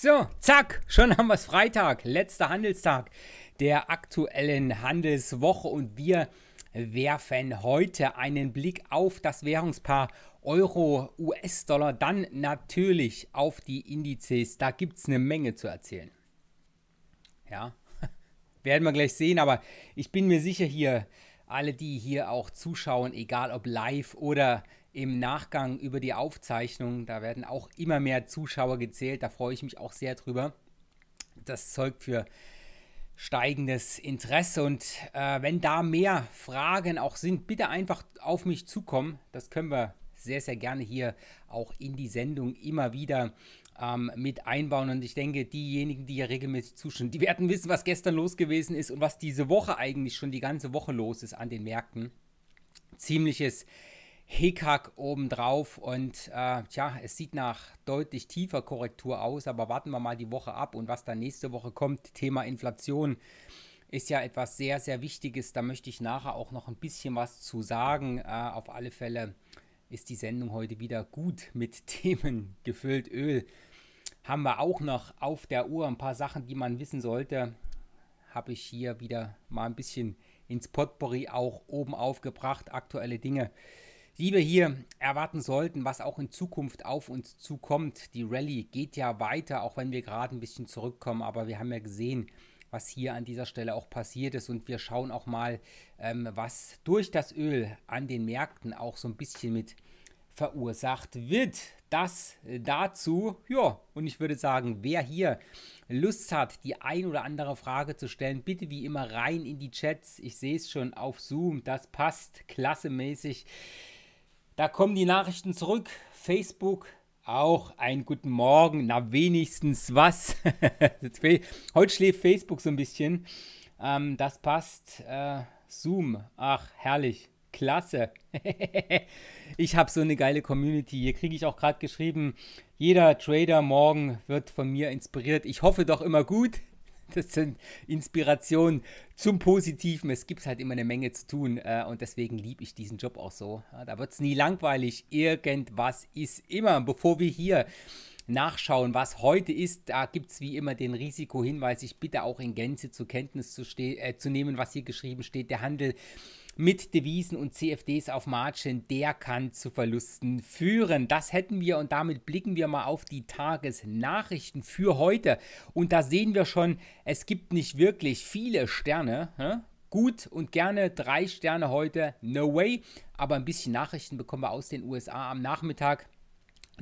So, zack, schon haben wir es Freitag, letzter Handelstag der aktuellen Handelswoche und wir werfen heute einen Blick auf das Währungspaar Euro, US-Dollar, dann natürlich auf die Indizes. Da gibt es eine Menge zu erzählen. Ja, werden wir gleich sehen, aber ich bin mir sicher hier, alle, die hier auch zuschauen, egal ob live oder im Nachgang über die Aufzeichnung. Da werden auch immer mehr Zuschauer gezählt. Da freue ich mich auch sehr drüber. Das zeugt für steigendes Interesse. Und äh, wenn da mehr Fragen auch sind, bitte einfach auf mich zukommen. Das können wir sehr, sehr gerne hier auch in die Sendung immer wieder ähm, mit einbauen. Und ich denke, diejenigen, die ja regelmäßig zuschauen, die werden wissen, was gestern los gewesen ist und was diese Woche eigentlich schon die ganze Woche los ist an den Märkten. Ziemliches Hickhack obendrauf. Und äh, tja, es sieht nach deutlich tiefer Korrektur aus, aber warten wir mal die Woche ab und was dann nächste Woche kommt. Thema Inflation ist ja etwas sehr, sehr Wichtiges. Da möchte ich nachher auch noch ein bisschen was zu sagen. Äh, auf alle Fälle ist die Sendung heute wieder gut mit Themen gefüllt. Öl haben wir auch noch auf der Uhr. Ein paar Sachen, die man wissen sollte, habe ich hier wieder mal ein bisschen ins Potpourri auch oben aufgebracht. Aktuelle Dinge, die wir hier erwarten sollten, was auch in Zukunft auf uns zukommt. Die Rallye geht ja weiter, auch wenn wir gerade ein bisschen zurückkommen, aber wir haben ja gesehen, was hier an dieser Stelle auch passiert ist. Und wir schauen auch mal, ähm, was durch das Öl an den Märkten auch so ein bisschen mit verursacht wird. Das äh, dazu, ja, und ich würde sagen, wer hier Lust hat, die ein oder andere Frage zu stellen, bitte wie immer rein in die Chats. Ich sehe es schon auf Zoom, das passt klassemäßig. Da kommen die Nachrichten zurück. Facebook auch einen guten Morgen. Na, wenigstens was. Heute schläft Facebook so ein bisschen. Ähm, das passt. Äh, Zoom. Ach, herrlich. Klasse. ich habe so eine geile Community. Hier kriege ich auch gerade geschrieben, jeder Trader morgen wird von mir inspiriert. Ich hoffe doch immer gut. das sind Inspirationen zum Positiven. Es gibt halt immer eine Menge zu tun äh, und deswegen liebe ich diesen Job auch so. Ja, da wird es nie langweilig. Irgendwas ist immer. Bevor wir hier nachschauen, was heute ist, da gibt es wie immer den Risikohinweis. Ich bitte auch in Gänze zur Kenntnis zu, äh, zu nehmen, was hier geschrieben steht. Der Handel mit Devisen und CFDs auf Margin, der kann zu Verlusten führen. Das hätten wir und damit blicken wir mal auf die Tagesnachrichten für heute. Und da sehen wir schon, es gibt nicht wirklich viele Sterne. Hä? Gut und gerne drei Sterne heute, no way. Aber ein bisschen Nachrichten bekommen wir aus den USA am Nachmittag.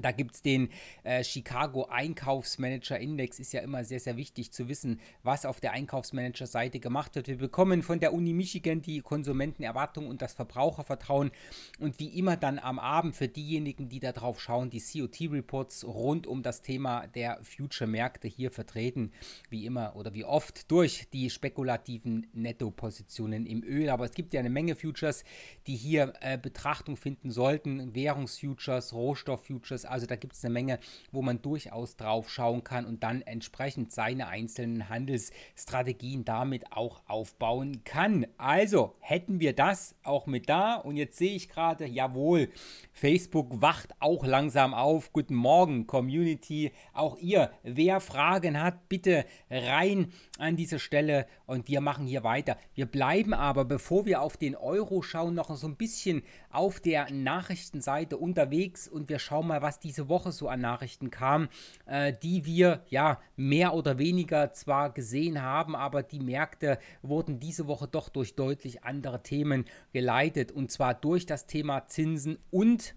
Da gibt es den äh, Chicago Einkaufsmanager Index, ist ja immer sehr, sehr wichtig zu wissen, was auf der Einkaufsmanager-Seite gemacht wird. Wir bekommen von der Uni Michigan die Konsumentenerwartung und das Verbrauchervertrauen und wie immer dann am Abend für diejenigen, die da drauf schauen, die COT-Reports rund um das Thema der Future-Märkte hier vertreten, wie immer oder wie oft durch die spekulativen Nettopositionen im Öl. Aber es gibt ja eine Menge Futures, die hier äh, Betrachtung finden sollten: Währungsfutures, Rohstofffutures ist. Also da gibt es eine Menge, wo man durchaus drauf schauen kann und dann entsprechend seine einzelnen Handelsstrategien damit auch aufbauen kann. Also hätten wir das auch mit da und jetzt sehe ich gerade, jawohl, Facebook wacht auch langsam auf. Guten Morgen, Community, auch ihr. Wer Fragen hat, bitte rein an diese Stelle und wir machen hier weiter. Wir bleiben aber, bevor wir auf den Euro schauen, noch so ein bisschen auf der Nachrichtenseite unterwegs und wir schauen mal, was was diese Woche so an Nachrichten kam, äh, die wir ja mehr oder weniger zwar gesehen haben, aber die Märkte wurden diese Woche doch durch deutlich andere Themen geleitet. Und zwar durch das Thema Zinsen und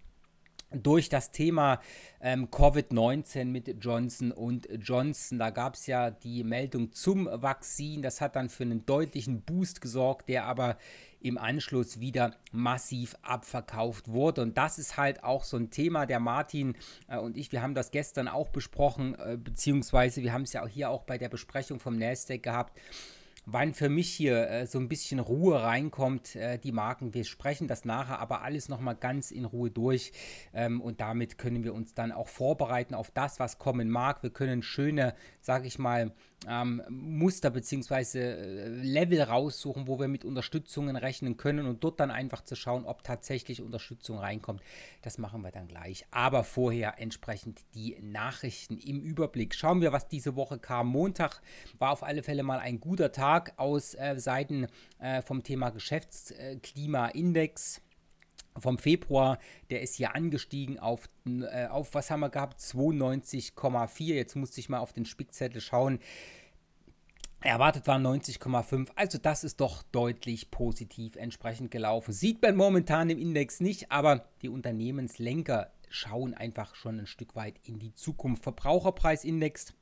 durch das Thema ähm, Covid-19 mit Johnson und Johnson. Da gab es ja die Meldung zum Vakzin. Das hat dann für einen deutlichen Boost gesorgt, der aber im Anschluss wieder massiv abverkauft wurde. Und das ist halt auch so ein Thema, der Martin äh, und ich, wir haben das gestern auch besprochen, äh, beziehungsweise wir haben es ja auch hier auch bei der Besprechung vom Nasdaq gehabt wann für mich hier äh, so ein bisschen Ruhe reinkommt, äh, die Marken. Wir sprechen das nachher aber alles nochmal ganz in Ruhe durch ähm, und damit können wir uns dann auch vorbereiten auf das, was kommen mag. Wir können schöne sage ich mal, ähm, Muster bzw. Äh, Level raussuchen, wo wir mit Unterstützungen rechnen können und dort dann einfach zu schauen, ob tatsächlich Unterstützung reinkommt. Das machen wir dann gleich. Aber vorher entsprechend die Nachrichten im Überblick. Schauen wir, was diese Woche kam. Montag war auf alle Fälle mal ein guter Tag aus äh, Seiten äh, vom Thema Geschäftsklimaindex. Äh, vom Februar, der ist hier angestiegen auf, äh, auf was haben wir gehabt? 92,4. Jetzt musste ich mal auf den Spickzettel schauen. Erwartet waren 90,5, also das ist doch deutlich positiv entsprechend gelaufen. Sieht man momentan im Index nicht, aber die Unternehmenslenker schauen einfach schon ein Stück weit in die Zukunft. Verbraucherpreisindex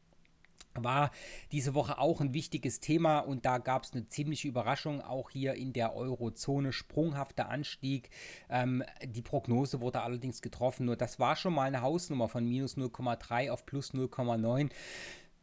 war diese Woche auch ein wichtiges Thema und da gab es eine ziemliche Überraschung, auch hier in der Eurozone, sprunghafter Anstieg. Ähm, die Prognose wurde allerdings getroffen, nur das war schon mal eine Hausnummer von minus 0,3 auf plus 0,9.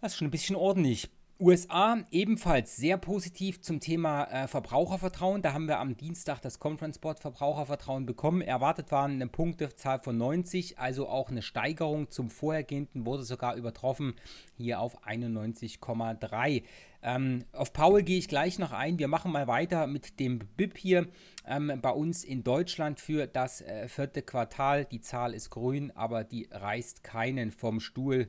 Das ist schon ein bisschen ordentlich. USA ebenfalls sehr positiv zum Thema äh, Verbrauchervertrauen. Da haben wir am Dienstag das Conference Board Verbrauchervertrauen bekommen. Erwartet waren eine Punktezahl von 90, also auch eine Steigerung zum vorhergehenden, wurde sogar übertroffen, hier auf 91,3. Ähm, auf Paul gehe ich gleich noch ein. Wir machen mal weiter mit dem BIP hier ähm, bei uns in Deutschland für das äh, vierte Quartal. Die Zahl ist grün, aber die reißt keinen vom Stuhl.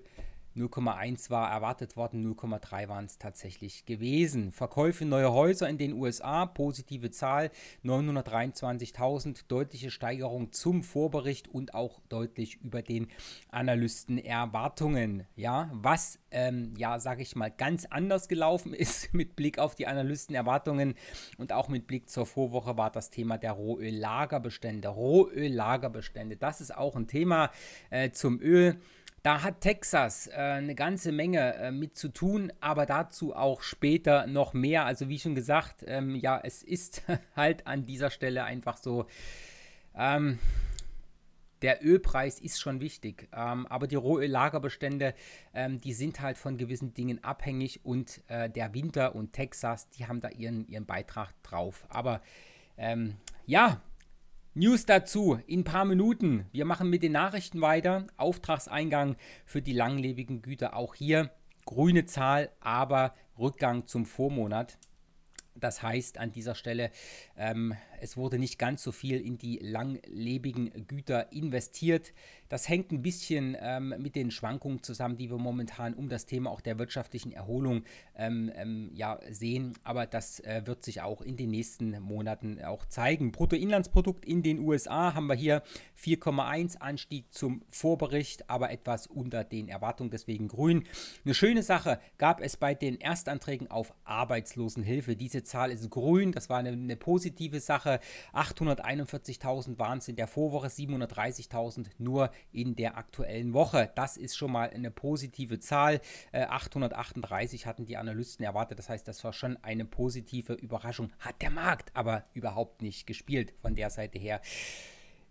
0,1 war erwartet worden, 0,3 waren es tatsächlich gewesen. Verkäufe neuer Häuser in den USA, positive Zahl 923.000, deutliche Steigerung zum Vorbericht und auch deutlich über den Analystenerwartungen. Ja, was, ähm, ja, sage ich mal, ganz anders gelaufen ist mit Blick auf die Analystenerwartungen und auch mit Blick zur Vorwoche war das Thema der Rohöllagerbestände. Rohöllagerbestände, das ist auch ein Thema äh, zum Öl. Da hat Texas äh, eine ganze Menge äh, mit zu tun, aber dazu auch später noch mehr. Also wie schon gesagt, ähm, ja, es ist halt an dieser Stelle einfach so, ähm, der Ölpreis ist schon wichtig, ähm, aber die Rohlagerbestände, ähm, die sind halt von gewissen Dingen abhängig und äh, der Winter und Texas, die haben da ihren, ihren Beitrag drauf. Aber ähm, ja, News dazu in ein paar Minuten. Wir machen mit den Nachrichten weiter. Auftragseingang für die langlebigen Güter auch hier. Grüne Zahl, aber Rückgang zum Vormonat. Das heißt an dieser Stelle ähm, es wurde nicht ganz so viel in die langlebigen Güter investiert. Das hängt ein bisschen ähm, mit den Schwankungen zusammen, die wir momentan um das Thema auch der wirtschaftlichen Erholung ähm, ähm, ja, sehen. Aber das äh, wird sich auch in den nächsten Monaten auch zeigen. Bruttoinlandsprodukt in den USA haben wir hier 4,1 Anstieg zum Vorbericht, aber etwas unter den Erwartungen, deswegen grün. Eine schöne Sache gab es bei den Erstanträgen auf Arbeitslosenhilfe. Diese Zahl ist grün, das war eine, eine positive Sache. Woche 841.000 waren es in der Vorwoche, 730.000 nur in der aktuellen Woche. Das ist schon mal eine positive Zahl. 838 äh, hatten die Analysten erwartet. Das heißt, das war schon eine positive Überraschung. Hat der Markt aber überhaupt nicht gespielt. Von der Seite her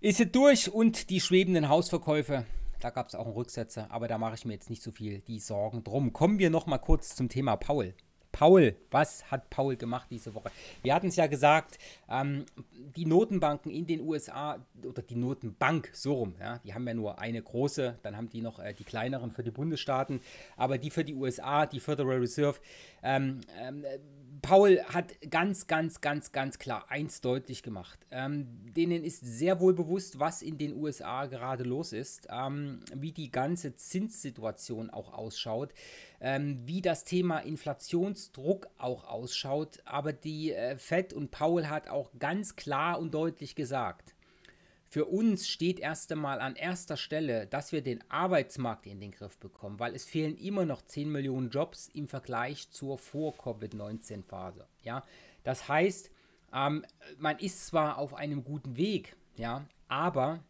ist es durch und die schwebenden Hausverkäufe. Da gab es auch einen Rücksetzer, aber da mache ich mir jetzt nicht so viel die Sorgen drum. Kommen wir noch mal kurz zum Thema Paul. Paul, was hat Paul gemacht diese Woche? Wir hatten es ja gesagt, ähm, die Notenbanken in den USA oder die Notenbank so rum, ja, die haben ja nur eine große, dann haben die noch äh, die kleineren für die Bundesstaaten, aber die für die USA, die Federal Reserve, ähm, ähm, Paul hat ganz, ganz, ganz, ganz klar eins deutlich gemacht. Ähm, denen ist sehr wohl bewusst, was in den USA gerade los ist, ähm, wie die ganze Zinssituation auch ausschaut, ähm, wie das Thema Inflationsdruck auch ausschaut. Aber die äh, Fed und Paul hat auch ganz klar und deutlich gesagt, für uns steht erst einmal an erster Stelle, dass wir den Arbeitsmarkt in den Griff bekommen, weil es fehlen immer noch 10 Millionen Jobs im Vergleich zur Vor-Covid-19-Phase. Ja? Das heißt, ähm, man ist zwar auf einem guten Weg, ja, aber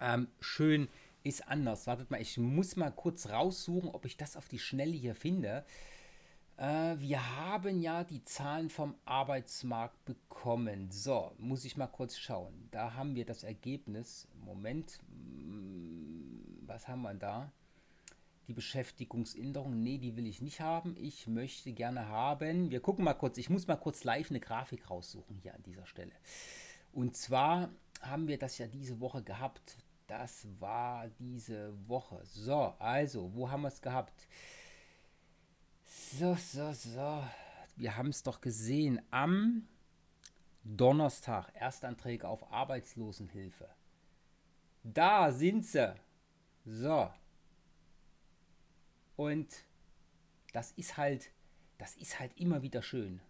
ähm, schön ist anders. Wartet mal, ich muss mal kurz raussuchen, ob ich das auf die Schnelle hier finde. Äh, wir haben ja die Zahlen vom Arbeitsmarkt bekommen. So, muss ich mal kurz schauen. Da haben wir das Ergebnis. Moment, mm, was haben wir da? Die Beschäftigungsänderung, nee, die will ich nicht haben. Ich möchte gerne haben. Wir gucken mal kurz. Ich muss mal kurz live eine Grafik raussuchen hier an dieser Stelle. Und zwar haben wir das ja diese Woche gehabt. Das war diese Woche. So, also, wo haben wir es gehabt? So, so, so. Wir haben es doch gesehen. Am Donnerstag Erstanträge auf Arbeitslosenhilfe. Da sind sie. So. Und das ist halt, das ist halt immer wieder schön,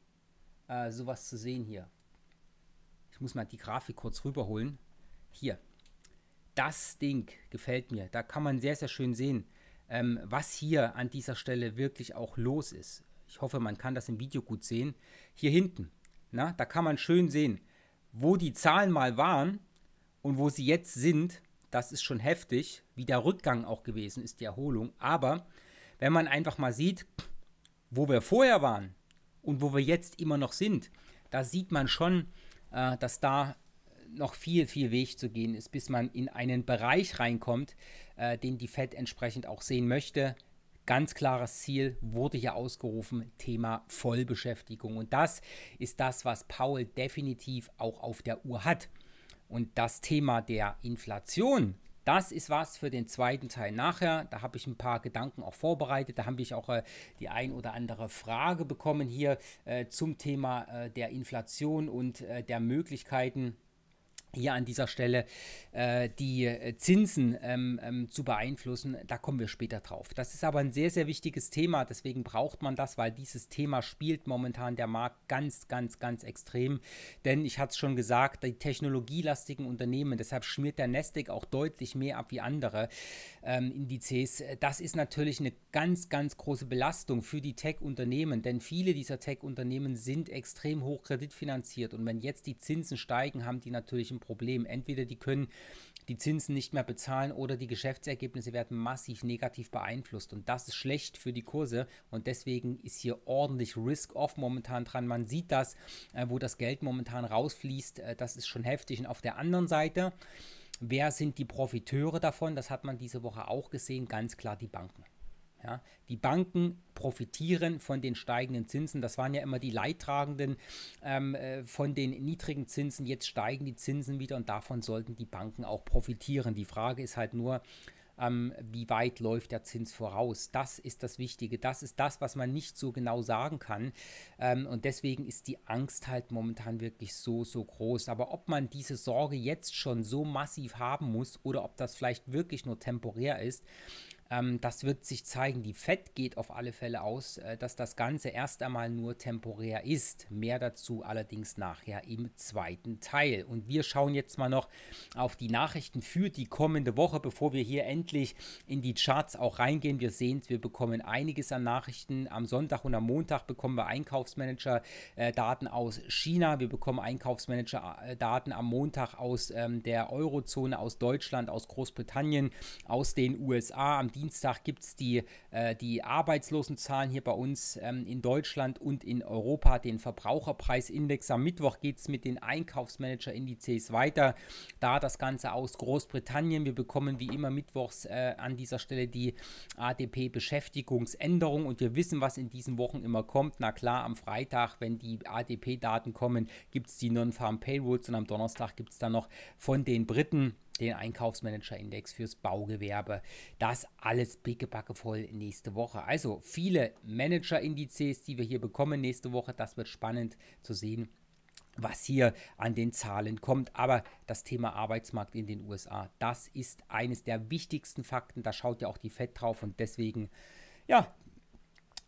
äh, sowas zu sehen hier. Ich muss mal die Grafik kurz rüberholen. Hier. Das Ding gefällt mir. Da kann man sehr, sehr schön sehen, ähm, was hier an dieser Stelle wirklich auch los ist. Ich hoffe, man kann das im Video gut sehen. Hier hinten, na, da kann man schön sehen, wo die Zahlen mal waren und wo sie jetzt sind. Das ist schon heftig, wie der Rückgang auch gewesen ist, die Erholung. Aber wenn man einfach mal sieht, wo wir vorher waren und wo wir jetzt immer noch sind, da sieht man schon, äh, dass da noch viel, viel Weg zu gehen ist, bis man in einen Bereich reinkommt, äh, den die Fed entsprechend auch sehen möchte. Ganz klares Ziel wurde hier ausgerufen, Thema Vollbeschäftigung. Und das ist das, was Paul definitiv auch auf der Uhr hat. Und das Thema der Inflation, das ist was für den zweiten Teil nachher. Da habe ich ein paar Gedanken auch vorbereitet. Da habe ich auch äh, die ein oder andere Frage bekommen hier äh, zum Thema äh, der Inflation und äh, der Möglichkeiten hier an dieser Stelle äh, die äh, Zinsen ähm, ähm, zu beeinflussen. Da kommen wir später drauf. Das ist aber ein sehr, sehr wichtiges Thema. Deswegen braucht man das, weil dieses Thema spielt momentan der Markt ganz, ganz, ganz extrem. Denn ich hatte es schon gesagt, die technologielastigen Unternehmen, deshalb schmiert der Nasdaq auch deutlich mehr ab wie andere ähm, Indizes. Das ist natürlich eine ganz, ganz große Belastung für die Tech-Unternehmen, denn viele dieser Tech-Unternehmen sind extrem hoch kreditfinanziert. Und wenn jetzt die Zinsen steigen, haben die natürlich ein Problem. Problem. Entweder die können die Zinsen nicht mehr bezahlen oder die Geschäftsergebnisse werden massiv negativ beeinflusst. Und das ist schlecht für die Kurse. Und deswegen ist hier ordentlich Risk-Off momentan dran. Man sieht das, äh, wo das Geld momentan rausfließt. Äh, das ist schon heftig. Und auf der anderen Seite, wer sind die Profiteure davon? Das hat man diese Woche auch gesehen. Ganz klar die Banken. Ja, die Banken profitieren von den steigenden Zinsen. Das waren ja immer die Leidtragenden ähm, äh, von den niedrigen Zinsen. Jetzt steigen die Zinsen wieder und davon sollten die Banken auch profitieren. Die Frage ist halt nur, ähm, wie weit läuft der Zins voraus? Das ist das Wichtige. Das ist das, was man nicht so genau sagen kann. Ähm, und deswegen ist die Angst halt momentan wirklich so, so groß. Aber ob man diese Sorge jetzt schon so massiv haben muss oder ob das vielleicht wirklich nur temporär ist, ähm, das wird sich zeigen. Die FED geht auf alle Fälle aus, äh, dass das Ganze erst einmal nur temporär ist. Mehr dazu allerdings nachher im zweiten Teil. Und wir schauen jetzt mal noch auf die Nachrichten für die kommende Woche, bevor wir hier endlich in die Charts auch reingehen. Wir sehen, wir bekommen einiges an Nachrichten. Am Sonntag und am Montag bekommen wir Einkaufsmanager-Daten äh, aus China. Wir bekommen Einkaufsmanager-Daten äh, am Montag aus ähm, der Eurozone, aus Deutschland, aus Großbritannien, aus den USA. Am Dienstag gibt es die, äh, die Arbeitslosenzahlen hier bei uns ähm, in Deutschland und in Europa, den Verbraucherpreisindex. Am Mittwoch geht es mit den Einkaufsmanager-Indizes weiter. Da das Ganze aus Großbritannien. Wir bekommen wie immer mittwochs äh, an dieser Stelle die ADP-Beschäftigungsänderung und wir wissen, was in diesen Wochen immer kommt. Na klar, am Freitag, wenn die ADP-Daten kommen, gibt es die Non-Farm Payrolls und am Donnerstag gibt es dann noch von den Briten den Einkaufsmanager-Index fürs Baugewerbe. Das alles pickepacke voll nächste Woche. Also viele Manager-Indizes, die wir hier bekommen nächste Woche. Das wird spannend zu sehen, was hier an den Zahlen kommt. Aber das Thema Arbeitsmarkt in den USA, das ist eines der wichtigsten Fakten. Da schaut ja auch die FED drauf und deswegen, ja,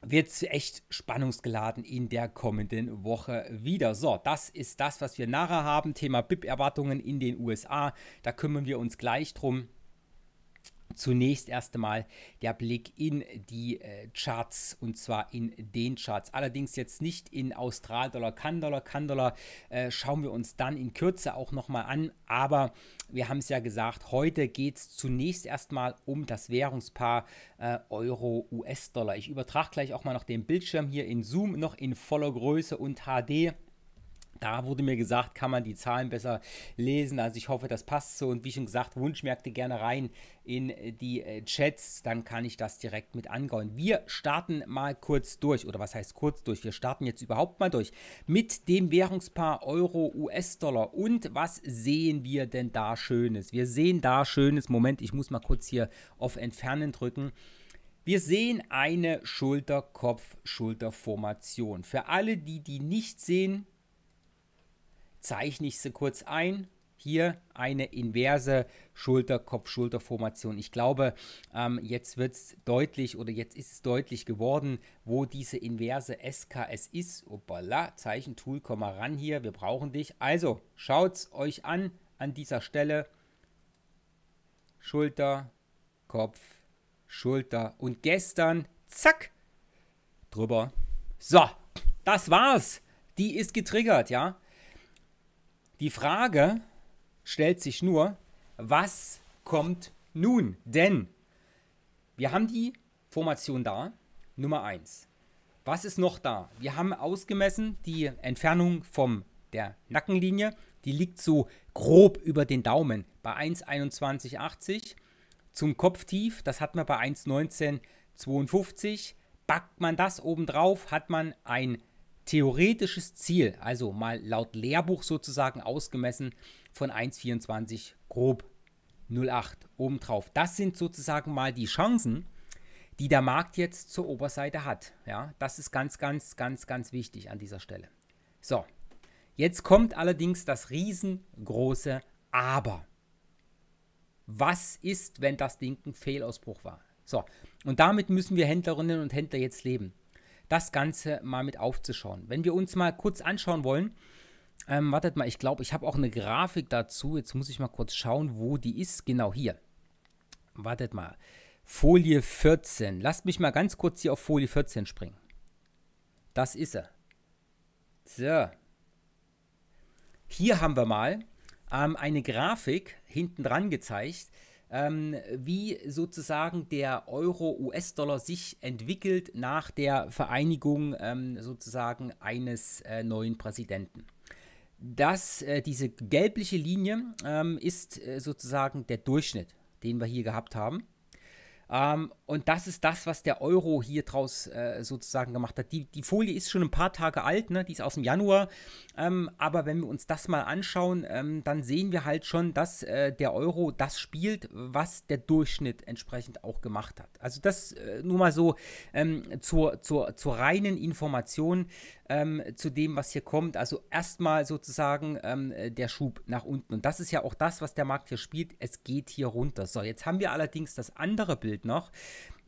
wird es echt spannungsgeladen in der kommenden Woche wieder. So, das ist das, was wir nachher haben. Thema BIP-Erwartungen in den USA. Da kümmern wir uns gleich drum. Zunächst erst einmal der Blick in die äh, Charts und zwar in den Charts. Allerdings jetzt nicht in Australdollar, Kann-Dollar, Kann-Dollar äh, schauen wir uns dann in Kürze auch nochmal an. Aber wir haben es ja gesagt, heute geht es zunächst erstmal um das Währungspaar äh, Euro-US-Dollar. Ich übertrage gleich auch mal noch den Bildschirm hier in Zoom, noch in voller Größe und HD. Da wurde mir gesagt, kann man die Zahlen besser lesen. Also ich hoffe, das passt so. Und wie schon gesagt, Wunschmärkte gerne rein in äh, die äh, Chats, dann kann ich das direkt mit angehen. Wir starten mal kurz durch, oder was heißt kurz durch? Wir starten jetzt überhaupt mal durch mit dem Währungspaar Euro-US-Dollar. Und was sehen wir denn da Schönes? Wir sehen da Schönes. Moment, ich muss mal kurz hier auf Entfernen drücken. Wir sehen eine Schulter-Kopf-Schulter-Formation. Für alle, die die nicht sehen, zeichne ich sie kurz ein hier eine inverse Schulter-Kopf-Schulter-Formation. Ich glaube, ähm, jetzt wird es deutlich oder jetzt ist es deutlich geworden, wo diese inverse SKS ist. Opala, Zeichentool, komm mal ran hier, wir brauchen dich. Also, schaut es euch an, an dieser Stelle. Schulter, Kopf, Schulter. Und gestern, zack, drüber. So, das war's. Die ist getriggert, ja. Die Frage, stellt sich nur, was kommt nun? Denn wir haben die Formation da, Nummer 1. Was ist noch da? Wir haben ausgemessen die Entfernung von der Nackenlinie. Die liegt so grob über den Daumen bei 1,2180. Zum Kopftief, das hat man bei 1,1952. Backt man das obendrauf, hat man ein theoretisches Ziel, also mal laut Lehrbuch sozusagen ausgemessen, von 1,24 grob 0,8 obendrauf. Das sind sozusagen mal die Chancen, die der Markt jetzt zur Oberseite hat. Ja, das ist ganz, ganz, ganz, ganz wichtig an dieser Stelle. So, jetzt kommt allerdings das riesengroße Aber. Was ist, wenn das Ding ein Fehlausbruch war? So, und damit müssen wir Händlerinnen und Händler jetzt leben. Das Ganze mal mit aufzuschauen. Wenn wir uns mal kurz anschauen wollen, ähm, wartet mal, ich glaube, ich habe auch eine Grafik dazu. Jetzt muss ich mal kurz schauen, wo die ist. Genau hier. Wartet mal. Folie 14. Lasst mich mal ganz kurz hier auf Folie 14 springen. Das ist er. So. Hier haben wir mal ähm, eine Grafik hinten dran gezeigt, ähm, wie sozusagen der Euro-US-Dollar sich entwickelt nach der Vereinigung ähm, sozusagen eines äh, neuen Präsidenten dass äh, diese gelbliche Linie ähm, ist äh, sozusagen der Durchschnitt, den wir hier gehabt haben. Ähm, und das ist das, was der Euro hier draus äh, sozusagen gemacht hat. Die, die Folie ist schon ein paar Tage alt, ne? die ist aus dem Januar. Ähm, aber wenn wir uns das mal anschauen, ähm, dann sehen wir halt schon, dass äh, der Euro das spielt, was der Durchschnitt entsprechend auch gemacht hat. Also das äh, nur mal so ähm, zur, zur, zur reinen Information ähm, zu dem, was hier kommt. Also erstmal sozusagen ähm, der Schub nach unten. Und das ist ja auch das, was der Markt hier spielt. Es geht hier runter. So, jetzt haben wir allerdings das andere Bild noch.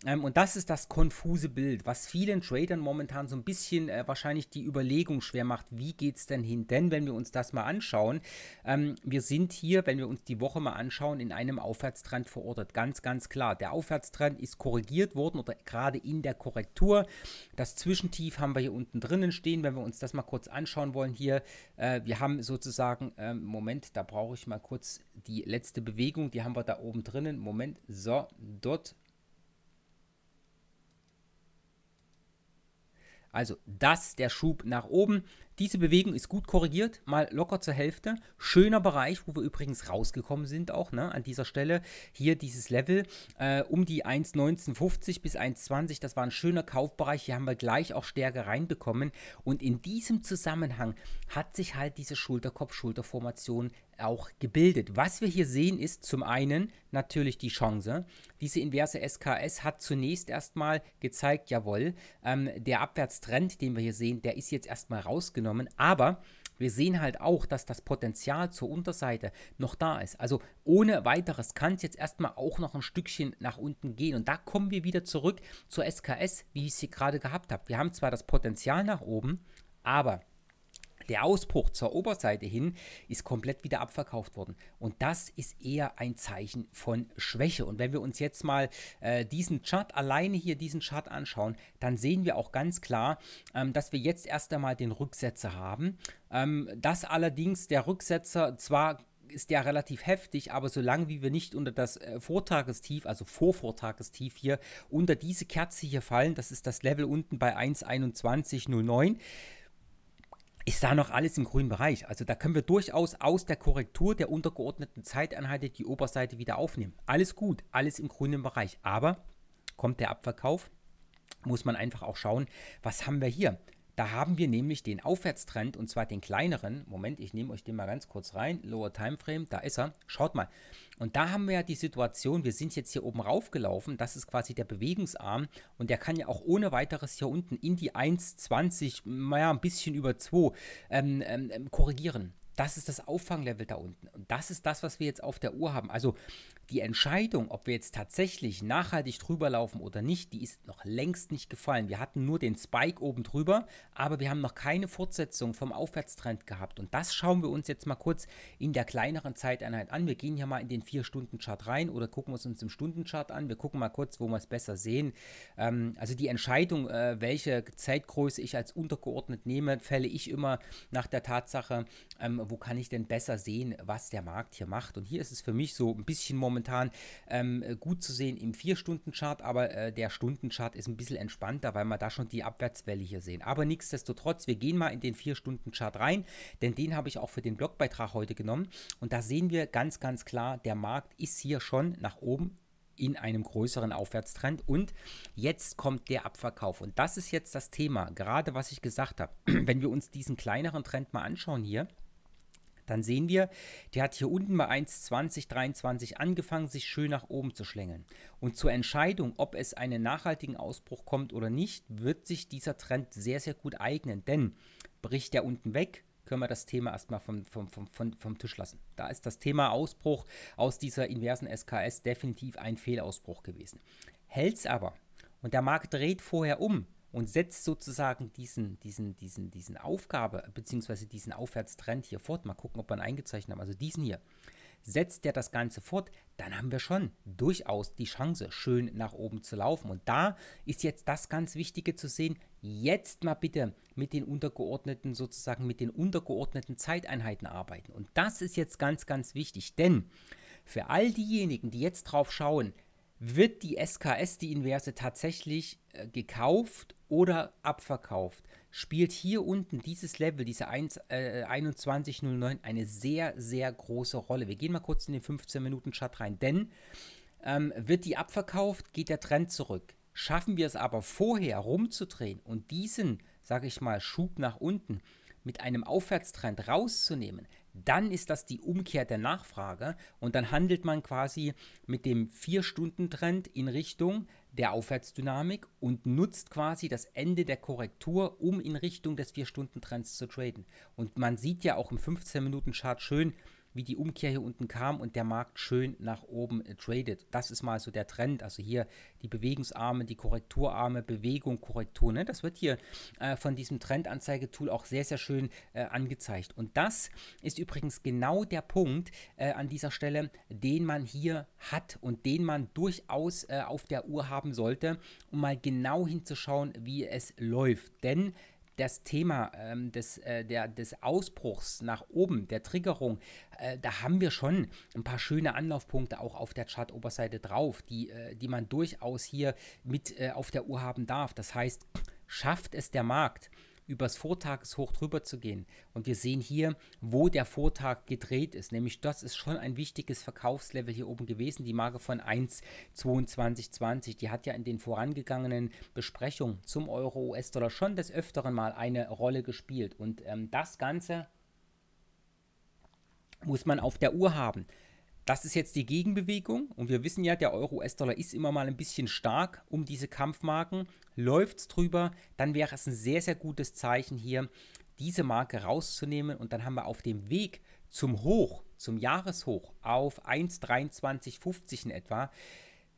Ähm, und das ist das konfuse Bild, was vielen Tradern momentan so ein bisschen äh, wahrscheinlich die Überlegung schwer macht, wie geht es denn hin? Denn wenn wir uns das mal anschauen, ähm, wir sind hier, wenn wir uns die Woche mal anschauen, in einem Aufwärtstrend verortet. Ganz, ganz klar. Der Aufwärtstrend ist korrigiert worden oder gerade in der Korrektur. Das Zwischentief haben wir hier unten drinnen stehen. Wenn wir uns das mal kurz anschauen wollen hier, äh, wir haben sozusagen, äh, Moment, da brauche ich mal kurz die letzte Bewegung, die haben wir da oben drinnen. Moment, so, dort Also das der Schub nach oben. Diese Bewegung ist gut korrigiert, mal locker zur Hälfte. Schöner Bereich, wo wir übrigens rausgekommen sind auch, ne? An dieser Stelle hier dieses Level äh, um die 1,1950 bis 1,20. Das war ein schöner Kaufbereich. Hier haben wir gleich auch Stärke reinbekommen. Und in diesem Zusammenhang hat sich halt diese Schulterkopf-Schulterformation auch gebildet. Was wir hier sehen, ist zum einen natürlich die Chance. Diese inverse SKS hat zunächst erstmal gezeigt, jawohl, ähm, der Abwärtstrend, den wir hier sehen, der ist jetzt erstmal rausgenommen, aber wir sehen halt auch, dass das Potenzial zur Unterseite noch da ist. Also ohne weiteres kann es jetzt erstmal auch noch ein Stückchen nach unten gehen. Und da kommen wir wieder zurück zur SKS, wie ich sie gerade gehabt habe. Wir haben zwar das Potenzial nach oben, aber der Ausbruch zur Oberseite hin ist komplett wieder abverkauft worden. Und das ist eher ein Zeichen von Schwäche. Und wenn wir uns jetzt mal äh, diesen Chart alleine hier, diesen Chart anschauen, dann sehen wir auch ganz klar, ähm, dass wir jetzt erst einmal den Rücksetzer haben. Ähm, dass allerdings der Rücksetzer zwar ist ja relativ heftig, aber solange wie wir nicht unter das äh, Vortagestief, also Vorvortagestief hier, unter diese Kerze hier fallen, das ist das Level unten bei 1,2109, ist da noch alles im grünen Bereich. Also da können wir durchaus aus der Korrektur der untergeordneten Zeiteinheit die Oberseite wieder aufnehmen. Alles gut, alles im grünen Bereich. Aber kommt der Abverkauf, muss man einfach auch schauen, was haben wir hier? Da haben wir nämlich den Aufwärtstrend und zwar den kleineren. Moment, ich nehme euch den mal ganz kurz rein. Lower Timeframe, da ist er. Schaut mal. Und da haben wir ja die Situation, wir sind jetzt hier oben raufgelaufen. Das ist quasi der Bewegungsarm und der kann ja auch ohne weiteres hier unten in die 1,20, naja, ein bisschen über 2 ähm, ähm, ähm, korrigieren. Das ist das Auffanglevel da unten. Und das ist das, was wir jetzt auf der Uhr haben. Also die Entscheidung, ob wir jetzt tatsächlich nachhaltig drüber laufen oder nicht, die ist noch längst nicht gefallen. Wir hatten nur den Spike oben drüber, aber wir haben noch keine Fortsetzung vom Aufwärtstrend gehabt. Und das schauen wir uns jetzt mal kurz in der kleineren Zeiteinheit an. Wir gehen hier mal in den 4-Stunden-Chart rein oder gucken es uns im Stundenchart an. Wir gucken mal kurz, wo wir es besser sehen. Ähm, also die Entscheidung, äh, welche Zeitgröße ich als untergeordnet nehme, fälle ich immer nach der Tatsache, ähm, äh, wo kann ich denn besser sehen, was der Markt hier macht. Und hier ist es für mich so ein bisschen momentan ähm, äh, gut zu sehen im 4-Stunden-Chart, aber äh, der Stunden-Chart ist ein bisschen entspannter, weil wir da schon die Abwärtswelle hier sehen. Aber nichtsdestotrotz, wir gehen mal in den 4-Stunden-Chart rein, denn den habe ich auch für den Blogbeitrag heute genommen. Und da sehen wir ganz, ganz klar, der Markt ist hier schon nach oben in einem größeren Aufwärtstrend und jetzt kommt der Abverkauf und das ist jetzt das Thema, gerade was ich gesagt habe. Wenn wir uns diesen kleineren Trend mal anschauen hier, dann sehen wir, der hat hier unten bei 1,2023 angefangen, sich schön nach oben zu schlängeln. Und zur Entscheidung, ob es einen nachhaltigen Ausbruch kommt oder nicht, wird sich dieser Trend sehr, sehr gut eignen. Denn bricht der unten weg, können wir das Thema erstmal vom, vom, vom, vom, vom Tisch lassen. Da ist das Thema Ausbruch aus dieser inversen SKS definitiv ein Fehlausbruch gewesen. Hält es aber und der Markt dreht vorher um, und setzt sozusagen diesen, diesen, diesen, diesen Aufgabe, beziehungsweise diesen Aufwärtstrend hier fort, mal gucken, ob wir ihn eingezeichnet haben, also diesen hier, setzt der das Ganze fort, dann haben wir schon durchaus die Chance, schön nach oben zu laufen. Und da ist jetzt das ganz Wichtige zu sehen, jetzt mal bitte mit den untergeordneten, sozusagen mit den untergeordneten Zeiteinheiten arbeiten. Und das ist jetzt ganz, ganz wichtig, denn für all diejenigen, die jetzt drauf schauen, wird die SKS, die Inverse, tatsächlich äh, gekauft oder abverkauft, spielt hier unten dieses Level, diese äh, 2109, eine sehr, sehr große Rolle. Wir gehen mal kurz in den 15 Minuten chart rein, denn ähm, wird die abverkauft, geht der Trend zurück. Schaffen wir es aber vorher rumzudrehen und diesen, sage ich mal, Schub nach unten mit einem Aufwärtstrend rauszunehmen, dann ist das die Umkehr der Nachfrage und dann handelt man quasi mit dem 4-Stunden-Trend in Richtung der Aufwärtsdynamik und nutzt quasi das Ende der Korrektur, um in Richtung des 4-Stunden-Trends zu traden. Und man sieht ja auch im 15-Minuten-Chart schön, wie die Umkehr hier unten kam und der Markt schön nach oben äh, tradet. Das ist mal so der Trend. Also hier die Bewegungsarme, die Korrekturarme, Bewegung, Korrektur. Ne? Das wird hier äh, von diesem Trendanzeigetool auch sehr, sehr schön äh, angezeigt. Und das ist übrigens genau der Punkt äh, an dieser Stelle, den man hier hat und den man durchaus äh, auf der Uhr haben sollte, um mal genau hinzuschauen, wie es läuft. Denn das Thema ähm, des, äh, der, des Ausbruchs nach oben, der Triggerung, äh, da haben wir schon ein paar schöne Anlaufpunkte auch auf der Chart-Oberseite drauf, die, äh, die man durchaus hier mit äh, auf der Uhr haben darf. Das heißt, schafft es der Markt, übers Vortageshoch drüber zu gehen. Und wir sehen hier, wo der Vortag gedreht ist. Nämlich das ist schon ein wichtiges Verkaufslevel hier oben gewesen. Die Marke von 1,2220. Die hat ja in den vorangegangenen Besprechungen zum Euro-US-Dollar schon des Öfteren mal eine Rolle gespielt. Und ähm, das Ganze muss man auf der Uhr haben. Das ist jetzt die Gegenbewegung und wir wissen ja, der Euro-US-Dollar ist immer mal ein bisschen stark um diese Kampfmarken Läuft es drüber, dann wäre es ein sehr, sehr gutes Zeichen hier, diese Marke rauszunehmen und dann haben wir auf dem Weg zum Hoch, zum Jahreshoch auf 1,2350 in etwa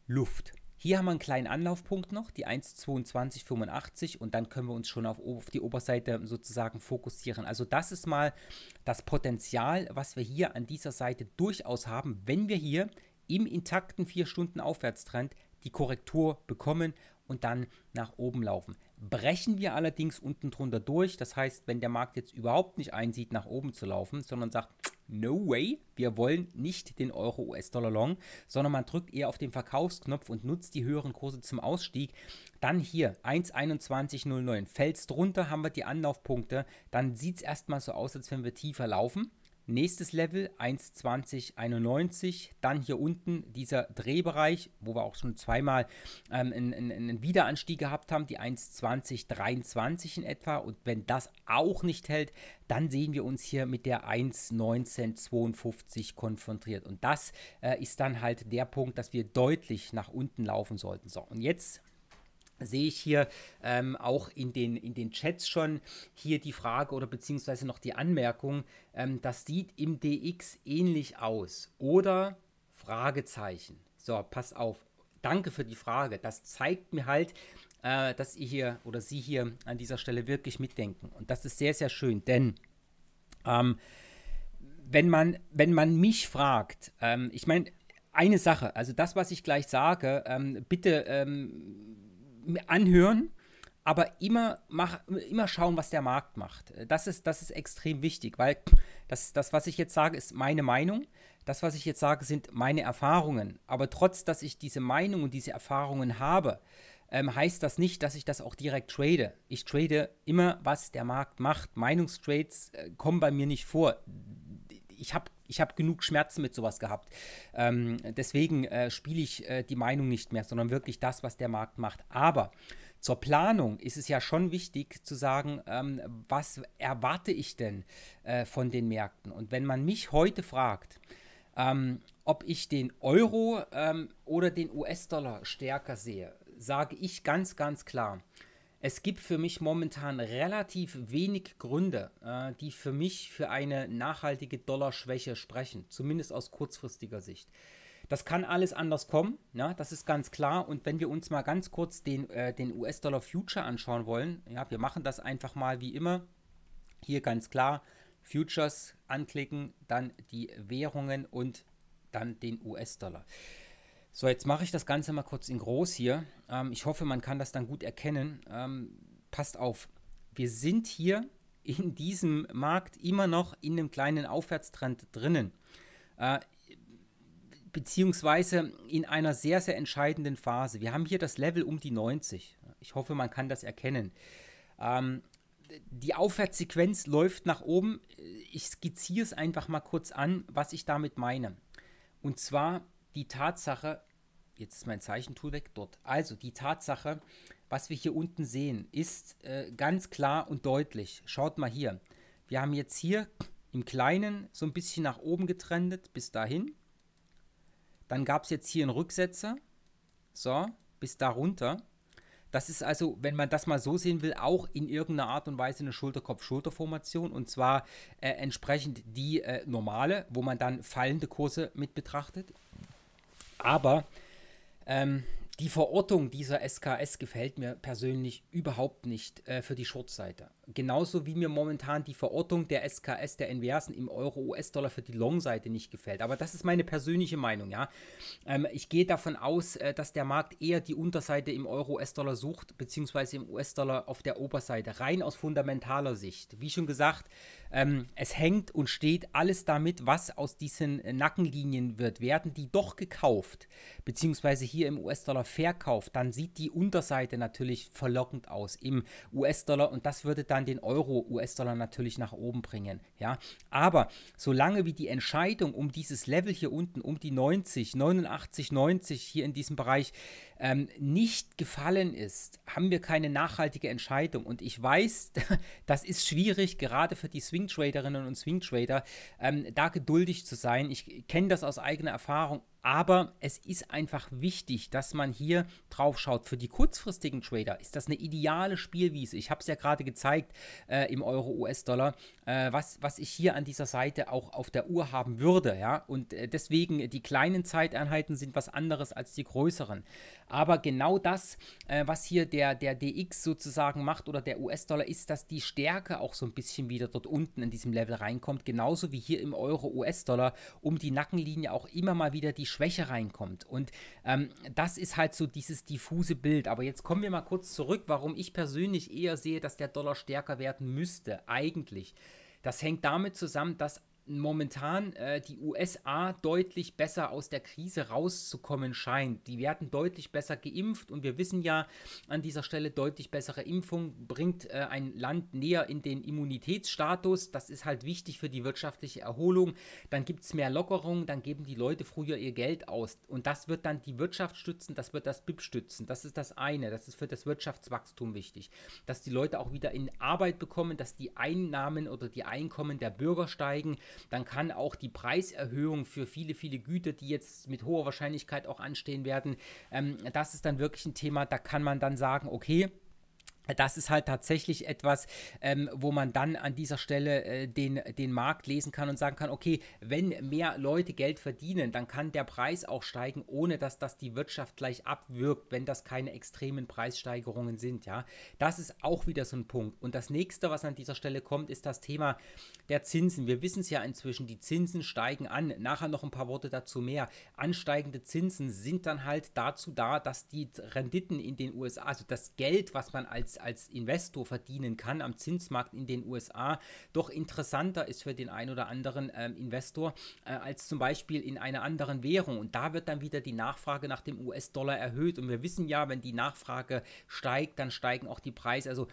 Luft. Hier haben wir einen kleinen Anlaufpunkt noch, die 1,2285 und dann können wir uns schon auf, auf, die Oberseite sozusagen fokussieren. Also das ist mal das Potenzial, was wir hier an dieser Seite durchaus haben, wenn wir hier im intakten 4-Stunden-Aufwärtstrend die Korrektur bekommen und dann nach oben laufen. Brechen wir allerdings unten drunter durch, das heißt, wenn der Markt jetzt überhaupt nicht einsieht, nach oben zu laufen, sondern sagt, no way, wir wollen nicht den Euro-US-Dollar-Long, sondern man drückt eher auf den Verkaufsknopf und nutzt die höheren Kurse zum Ausstieg. Dann hier 1,2109, fällt es drunter, haben wir die Anlaufpunkte, dann sieht es erstmal so aus, als wenn wir tiefer laufen. Nächstes Level 1,2091. Dann hier unten dieser Drehbereich, wo wir auch schon zweimal ähm, einen, einen, Wiederanstieg gehabt haben, die 1,2023 in etwa. Und wenn das auch nicht hält, dann sehen wir uns hier mit der 1,1952 konfrontiert. Und das äh, ist dann halt der Punkt, dass wir deutlich nach unten laufen sollten. So, und jetzt sehe ich hier ähm, auch in den, in den Chats schon hier die Frage oder beziehungsweise noch die Anmerkung, ähm, das sieht im DX ähnlich aus oder Fragezeichen. So, pass auf. Danke für die Frage. Das zeigt mir halt, äh, dass ihr hier oder Sie hier an dieser Stelle wirklich mitdenken. Und das ist sehr, sehr schön, denn ähm, wenn, man, wenn man mich fragt, ähm, ich meine, eine Sache, also das, was ich gleich sage, ähm, bitte ähm, anhören, aber immer, mach, immer schauen, was der Markt macht. Das ist, das ist extrem wichtig, weil das, das, was ich jetzt sage, ist meine Meinung. Das, was ich jetzt sage, sind meine Erfahrungen. Aber trotz, dass ich diese Meinung und diese Erfahrungen habe, ähm, heißt das nicht, dass ich das auch direkt trade. Ich trade immer, was der Markt macht. Meinungstrades äh, kommen bei mir nicht vor ich habe ich hab genug Schmerzen mit sowas gehabt. Ähm, deswegen äh, spiele ich äh, die Meinung nicht mehr, sondern wirklich das, was der Markt macht. Aber zur Planung ist es ja schon wichtig zu sagen, ähm, was erwarte ich denn äh, von den Märkten? Und wenn man mich heute fragt, ähm, ob ich den Euro ähm, oder den US-Dollar stärker sehe, sage ich ganz, ganz klar, es gibt für mich momentan relativ wenig Gründe, äh, die für mich für eine nachhaltige Dollarschwäche sprechen, zumindest aus kurzfristiger Sicht. Das kann alles anders kommen, ja, ne? das ist ganz klar. Und wenn wir uns mal ganz kurz den, äh, den US-Dollar-Future anschauen wollen, ja, wir machen das einfach mal wie immer. Hier ganz klar, Futures anklicken, dann die Währungen und dann den US-Dollar. So, jetzt mache ich das Ganze mal kurz in groß hier. Ähm, ich hoffe, man kann das dann gut erkennen. Ähm, passt auf, wir sind hier in diesem Markt immer noch in einem kleinen Aufwärtstrend drinnen. Äh, beziehungsweise in einer sehr, sehr entscheidenden Phase. Wir haben hier das Level um die 90. Ich hoffe, man kann das erkennen. Ähm, die Aufwärtssequenz läuft nach oben. Ich skizziere es einfach mal kurz an, was ich damit meine. Und zwar die Tatsache, jetzt ist mein Zeichentool weg, dort. Also die Tatsache, was wir hier unten sehen, ist äh, ganz klar und deutlich. Schaut mal hier. Wir haben jetzt hier im Kleinen so ein bisschen nach oben getrendet, bis dahin. Dann gab es jetzt hier einen Rücksetzer. So, bis darunter. Das ist also, wenn man das mal so sehen will, auch in irgendeiner Art und Weise eine schulterkopf schulterformation und zwar äh, entsprechend die äh, normale, wo man dann fallende Kurse mit betrachtet. Aber ähm, die Verortung dieser SKS gefällt mir persönlich überhaupt nicht äh, für die Shortseite. Genauso wie mir momentan die Verortung der SKS, der Inversen im Euro-US-Dollar für die Long-Seite nicht gefällt. Aber das ist meine persönliche Meinung, ja. Ähm, ich gehe davon aus, äh, dass der Markt eher die Unterseite im Euro-US-Dollar sucht, beziehungsweise im US-Dollar auf der Oberseite. Rein aus fundamentaler Sicht. Wie schon gesagt, ähm, es hängt und steht alles damit, was aus diesen Nackenlinien wird. Werden die doch gekauft, beziehungsweise hier im US-Dollar verkauft, dann sieht die Unterseite natürlich verlockend aus im US-Dollar und das würde dann dann den Euro, US-Dollar natürlich nach oben bringen. Ja? Aber solange wie die Entscheidung um dieses Level hier unten, um die 90, 89, 90 hier in diesem Bereich ähm, nicht gefallen ist, haben wir keine nachhaltige Entscheidung. Und ich weiß, das ist schwierig, gerade für die Swing-Traderinnen und Swing-Trader, ähm, da geduldig zu sein. Ich kenne das aus eigener Erfahrung aber es ist einfach wichtig, dass man hier drauf schaut. Für die kurzfristigen Trader ist das eine ideale Spielwiese. Ich habe es ja gerade gezeigt äh, im Euro-US-Dollar, äh, was, was ich hier an dieser Seite auch auf der Uhr haben würde. Ja? Und äh, deswegen, die kleinen Zeiteinheiten sind was anderes als die größeren. Aber genau das, äh, was hier der, der DX sozusagen macht oder der US-Dollar, ist, dass die Stärke auch so ein bisschen wieder dort unten in diesem Level reinkommt. Genauso wie hier im Euro-US-Dollar um die Nackenlinie auch immer mal wieder die Schwäche reinkommt. Und ähm, das ist halt so dieses diffuse Bild. Aber jetzt kommen wir mal kurz zurück, warum ich persönlich eher sehe, dass der Dollar stärker werden müsste. Eigentlich. Das hängt damit zusammen, dass momentan äh, die USA deutlich besser aus der Krise rauszukommen scheint. Die werden deutlich besser geimpft und wir wissen ja an dieser Stelle, deutlich bessere Impfung bringt äh, ein Land näher in den Immunitätsstatus. Das ist halt wichtig für die wirtschaftliche Erholung. Dann gibt es mehr Lockerung, dann geben die Leute früher ihr Geld aus. Und das wird dann die Wirtschaft stützen, das wird das BIP stützen. Das ist das eine, das ist für das Wirtschaftswachstum wichtig. Dass die Leute auch wieder in Arbeit bekommen, dass die Einnahmen oder die Einkommen der Bürger steigen dann kann auch die Preiserhöhung für viele, viele Güter, die jetzt mit hoher Wahrscheinlichkeit auch anstehen werden, ähm, das ist dann wirklich ein Thema, da kann man dann sagen, okay, das ist halt tatsächlich etwas, ähm, wo man dann an dieser Stelle äh, den, den Markt lesen kann und sagen kann, okay, wenn mehr Leute Geld verdienen, dann kann der Preis auch steigen, ohne dass das die Wirtschaft gleich abwirkt, wenn das keine extremen Preissteigerungen sind. Ja? Das ist auch wieder so ein Punkt. Und das nächste, was an dieser Stelle kommt, ist das Thema der Zinsen. Wir wissen es ja inzwischen, die Zinsen steigen an. Nachher noch ein paar Worte dazu mehr. Ansteigende Zinsen sind dann halt dazu da, dass die Renditen in den USA, also das Geld, was man als als, Investor verdienen kann am Zinsmarkt in den USA, doch interessanter ist für den einen oder anderen ähm, Investor äh, als zum Beispiel in einer anderen Währung. Und da wird dann wieder die Nachfrage nach dem US-Dollar erhöht. Und wir wissen ja, wenn die Nachfrage steigt, dann steigen auch die Preise. Also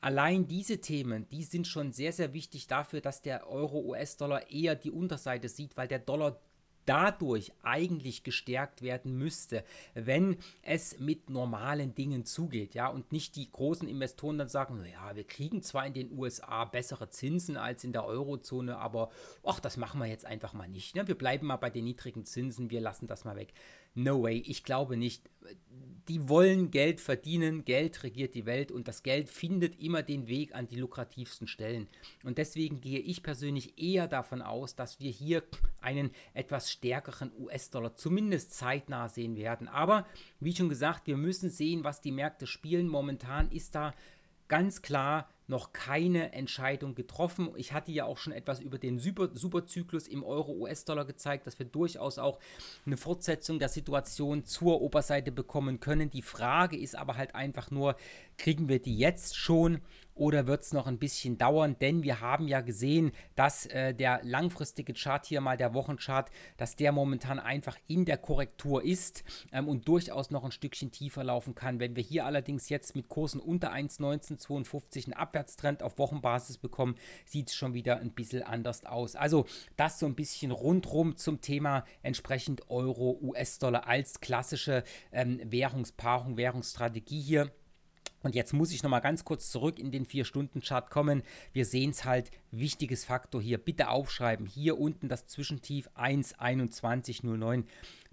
allein diese Themen, die sind schon sehr, sehr wichtig dafür, dass der Euro-US-Dollar eher die Unterseite sieht, weil der Dollar dadurch eigentlich gestärkt werden müsste, wenn es mit normalen Dingen zugeht, ja, und nicht die großen Investoren dann sagen, naja, wir kriegen zwar in den USA bessere Zinsen als in der Eurozone, aber ach, das machen wir jetzt einfach mal nicht. Ne? Wir bleiben mal bei den niedrigen Zinsen, wir lassen das mal weg. No way, ich glaube nicht. Die wollen Geld verdienen, Geld regiert die Welt und das Geld findet immer den Weg an die lukrativsten Stellen. Und deswegen gehe ich persönlich eher davon aus, dass wir hier einen etwas stärkeren US-Dollar zumindest zeitnah sehen werden. Aber wie schon gesagt, wir müssen sehen, was die Märkte spielen. Momentan ist da ganz klar noch keine Entscheidung getroffen. Ich hatte ja auch schon etwas über den Super Superzyklus im Euro-US-Dollar gezeigt, dass wir durchaus auch eine Fortsetzung der Situation zur Oberseite bekommen können. Die Frage ist aber halt einfach nur, Kriegen wir die jetzt schon oder wird es noch ein bisschen dauern? Denn wir haben ja gesehen, dass äh, der langfristige Chart hier mal der Wochenchart, dass der momentan einfach in der Korrektur ist ähm, und durchaus noch ein Stückchen tiefer laufen kann. Wenn wir hier allerdings jetzt mit Kursen unter 1,1952 einen Abwärtstrend auf Wochenbasis bekommen, sieht es schon wieder ein bisschen anders aus. Also das so ein bisschen rundrum zum Thema entsprechend Euro, US-Dollar als klassische ähm, Währungspaarung, Währungsstrategie hier. Und jetzt muss ich nochmal ganz kurz zurück in den 4-Stunden-Chart kommen. Wir sehen es halt, wichtiges Faktor hier. Bitte aufschreiben, hier unten das Zwischentief 1,2109.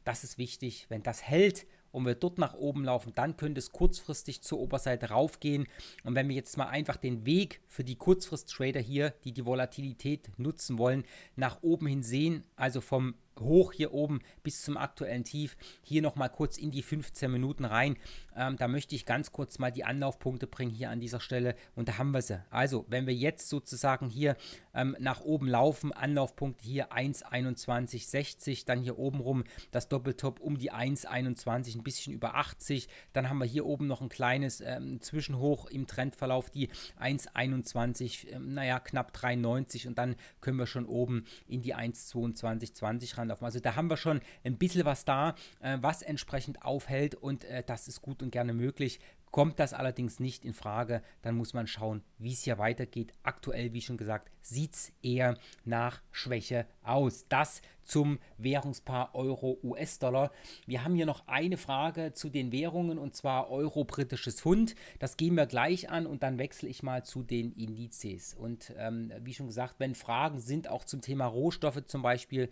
Das ist wichtig. Wenn das hält und wir dort nach oben laufen, dann könnte es kurzfristig zur Oberseite raufgehen. Und wenn wir jetzt mal einfach den Weg für die Kurzfrist-Trader hier, die die Volatilität nutzen wollen, nach oben hin sehen, also vom hoch hier oben bis zum aktuellen Tief. Hier nochmal kurz in die 15 Minuten rein. Ähm, da möchte ich ganz kurz mal die Anlaufpunkte bringen hier an dieser Stelle und da haben wir sie. Also, wenn wir jetzt sozusagen hier ähm, nach oben laufen, Anlaufpunkt hier 1,2160, dann hier oben rum das Doppeltop um die 1,21, ein bisschen über 80, dann haben wir hier oben noch ein kleines ähm, Zwischenhoch im Trendverlauf, die 1,21, ähm, naja, knapp 3,90 und dann können wir schon oben in die 1,2220 ranlaufen. Also da haben wir schon ein bisschen was da, äh, was entsprechend aufhält und äh, das ist gut und und gerne möglich. Kommt das allerdings nicht in Frage, dann muss man schauen, wie es hier weitergeht. Aktuell, wie schon gesagt, sieht es eher nach Schwäche aus. Das zum Währungspaar Euro-US-Dollar. Wir haben hier noch eine Frage zu den Währungen und zwar Euro-britisches Pfund. Das gehen wir gleich an und dann wechsle ich mal zu den Indizes. Und ähm, wie schon gesagt, wenn Fragen sind auch zum Thema Rohstoffe zum Beispiel,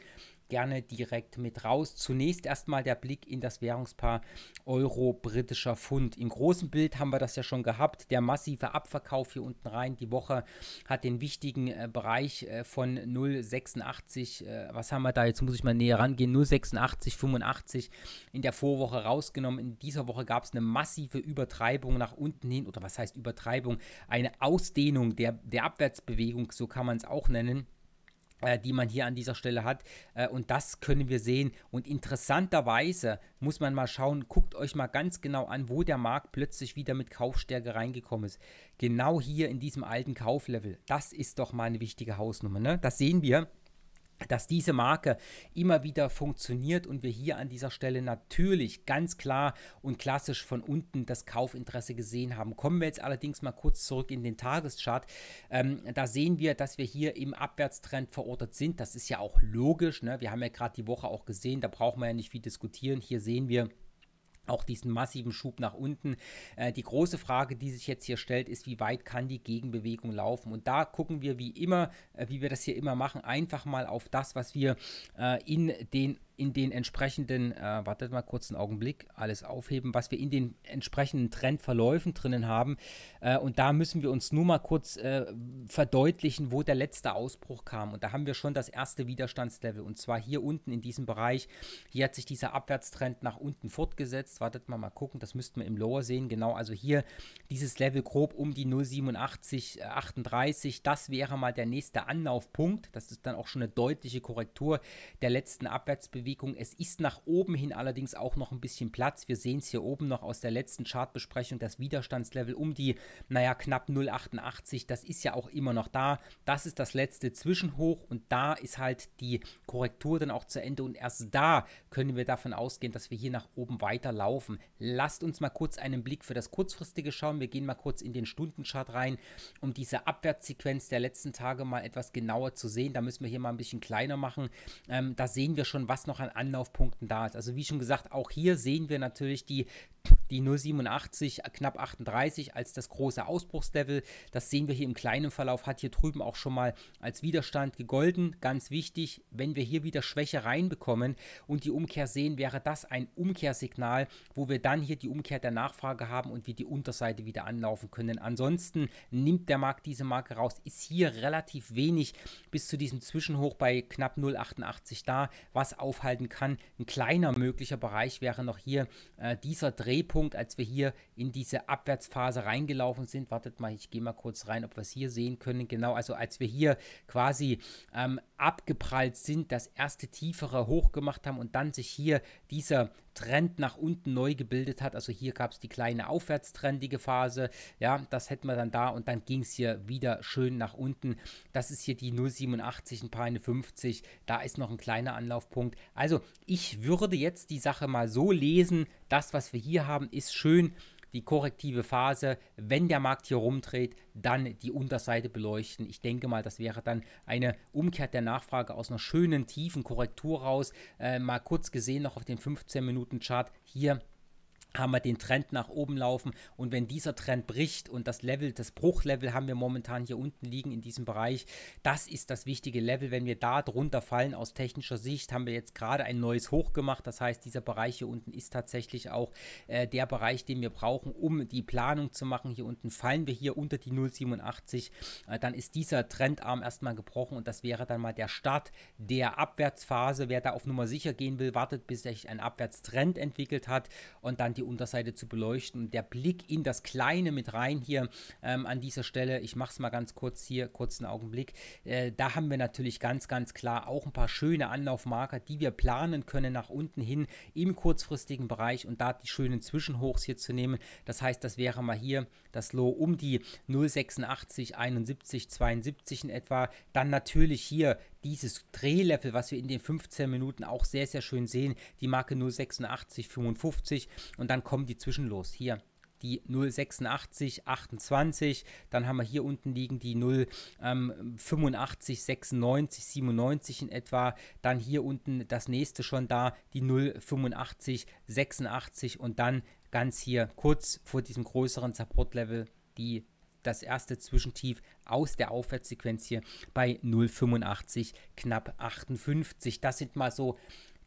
gerne direkt mit raus. Zunächst erstmal der Blick in das Währungspaar Euro-britischer Pfund. Im großen Bild haben wir das ja schon gehabt. Der massive Abverkauf hier unten rein. Die Woche hat den wichtigen äh, Bereich äh, von 0,86, äh, was haben wir da? Jetzt muss ich mal näher rangehen. 0,86, 85 in der Vorwoche rausgenommen. In dieser Woche gab es eine massive Übertreibung nach unten hin. Oder was heißt Übertreibung? Eine Ausdehnung der, der Abwärtsbewegung, so kann man es auch nennen äh, die man hier an dieser Stelle hat. Äh, und das können wir sehen. Und interessanterweise muss man mal schauen, guckt euch mal ganz genau an, wo der Markt plötzlich wieder mit Kaufstärke reingekommen ist. Genau hier in diesem alten Kauflevel. Das ist doch mal eine wichtige Hausnummer. Ne? Das sehen wir dass diese Marke immer wieder funktioniert und wir hier an dieser Stelle natürlich ganz klar und klassisch von unten das Kaufinteresse gesehen haben. Kommen wir jetzt allerdings mal kurz zurück in den Tageschart. Ähm, da sehen wir, dass wir hier im Abwärtstrend verortet sind. Das ist ja auch logisch. Ne? Wir haben ja gerade die Woche auch gesehen, da brauchen wir ja nicht viel diskutieren. Hier sehen wir, auch diesen massiven Schub nach unten. Äh, die große Frage, die sich jetzt hier stellt, ist, wie weit kann die Gegenbewegung laufen? Und da gucken wir wie immer, äh, wie wir das hier immer machen, einfach mal auf das, was wir äh, in den in den entsprechenden, äh, wartet mal kurz einen Augenblick, alles aufheben, was wir in den entsprechenden Trendverläufen drinnen haben. Äh, und da müssen wir uns nur mal kurz äh, verdeutlichen, wo der letzte Ausbruch kam. Und da haben wir schon das erste Widerstandslevel. Und zwar hier unten in diesem Bereich. Hier hat sich dieser Abwärtstrend nach unten fortgesetzt. Wartet mal, mal gucken, das müssten wir im Lower sehen. Genau, also hier dieses Level grob um die 087,38. Äh, das wäre mal der nächste Anlaufpunkt. Das ist dann auch schon eine deutliche Korrektur der letzten Abwärtsbewegung Bewegung. Es ist nach oben hin allerdings auch noch ein bisschen Platz. Wir sehen es hier oben noch aus der letzten Chartbesprechung, das Widerstandslevel um die, naja, knapp 0,88. Das ist ja auch immer noch da. Das ist das letzte Zwischenhoch und da ist halt die Korrektur dann auch zu Ende und erst da können wir davon ausgehen, dass wir hier nach oben weiter laufen. Lasst uns mal kurz einen Blick für das kurzfristige schauen. Wir gehen mal kurz in den Stundenchart rein, um diese Abwärtssequenz der letzten Tage mal etwas genauer zu sehen. Da müssen wir hier mal ein bisschen kleiner machen. Ähm, da sehen wir schon, was noch noch an Anlaufpunkten da ist. Also wie schon gesagt, auch hier sehen wir natürlich die die 0,87, knapp 38 als das große Ausbruchslevel. Das sehen wir hier im kleinen Verlauf, hat hier drüben auch schon mal als Widerstand gegolten. Ganz wichtig, wenn wir hier wieder Schwäche reinbekommen und die Umkehr sehen, wäre das ein Umkehrsignal, wo wir dann hier die Umkehr der Nachfrage haben und wir die Unterseite wieder anlaufen können. Ansonsten nimmt der Markt diese Marke raus, ist hier relativ wenig bis zu diesem Zwischenhoch bei knapp 0,88 da, was aufhalten kann. Ein kleiner möglicher Bereich wäre noch hier äh, dieser Dreh Drehpunkt, als wir hier in diese Abwärtsphase reingelaufen sind. Wartet mal, ich gehe mal kurz rein, ob wir es hier sehen können. Genau, also als wir hier quasi ähm, abgeprallt sind, das erste tiefere hoch gemacht haben und dann sich hier dieser Trend nach unten neu gebildet hat. Also hier gab es die kleine aufwärtstrendige Phase. Ja, das hätten wir dann da und dann ging es hier wieder schön nach unten. Das ist hier die 0,87, ein paar eine 50. Da ist noch ein kleiner Anlaufpunkt. Also ich würde jetzt die Sache mal so lesen, das, was wir hier haben, ist schön die korrektive Phase, wenn der Markt hier rumdreht, dann die Unterseite beleuchten. Ich denke mal, das wäre dann eine Umkehr der Nachfrage aus einer schönen tiefen Korrektur raus. Äh, mal kurz gesehen noch auf den 15-Minuten-Chart hier haben wir den Trend nach oben laufen und wenn dieser Trend bricht und das Level, das Bruchlevel haben wir momentan hier unten liegen in diesem Bereich, das ist das wichtige Level, wenn wir da drunter fallen aus technischer Sicht, haben wir jetzt gerade ein neues Hoch gemacht, das heißt dieser Bereich hier unten ist tatsächlich auch äh, der Bereich, den wir brauchen, um die Planung zu machen, hier unten fallen wir hier unter die 0,87, äh, dann ist dieser Trendarm erstmal gebrochen und das wäre dann mal der Start der Abwärtsphase, wer da auf Nummer sicher gehen will, wartet bis sich ein Abwärtstrend entwickelt hat und dann die Unterseite zu beleuchten. der Blick in das Kleine mit rein hier ähm, an dieser Stelle, ich mache es mal ganz kurz hier, kurzen Augenblick, äh, da haben wir natürlich ganz, ganz klar auch ein paar schöne Anlaufmarker, die wir planen können nach unten hin im kurzfristigen Bereich und da die schönen Zwischenhochs hier zu nehmen. Das heißt, das wäre mal hier das Low um die 0,86, 71, 72 in etwa. Dann natürlich hier dieses Drehlevel, was wir in den 15 Minuten auch sehr, sehr schön sehen, die Marke 086,55 und dann kommen die zwischenlos. Hier, die 086 28, dann haben wir hier unten liegen die 085 96 97 in etwa, dann hier unten das nächste schon da, die 085 86 und dann ganz hier kurz vor diesem größeren Support Level die das erste Zwischentief aus der Aufwärtssequenz hier bei 0,85 knapp 58. Das sind mal so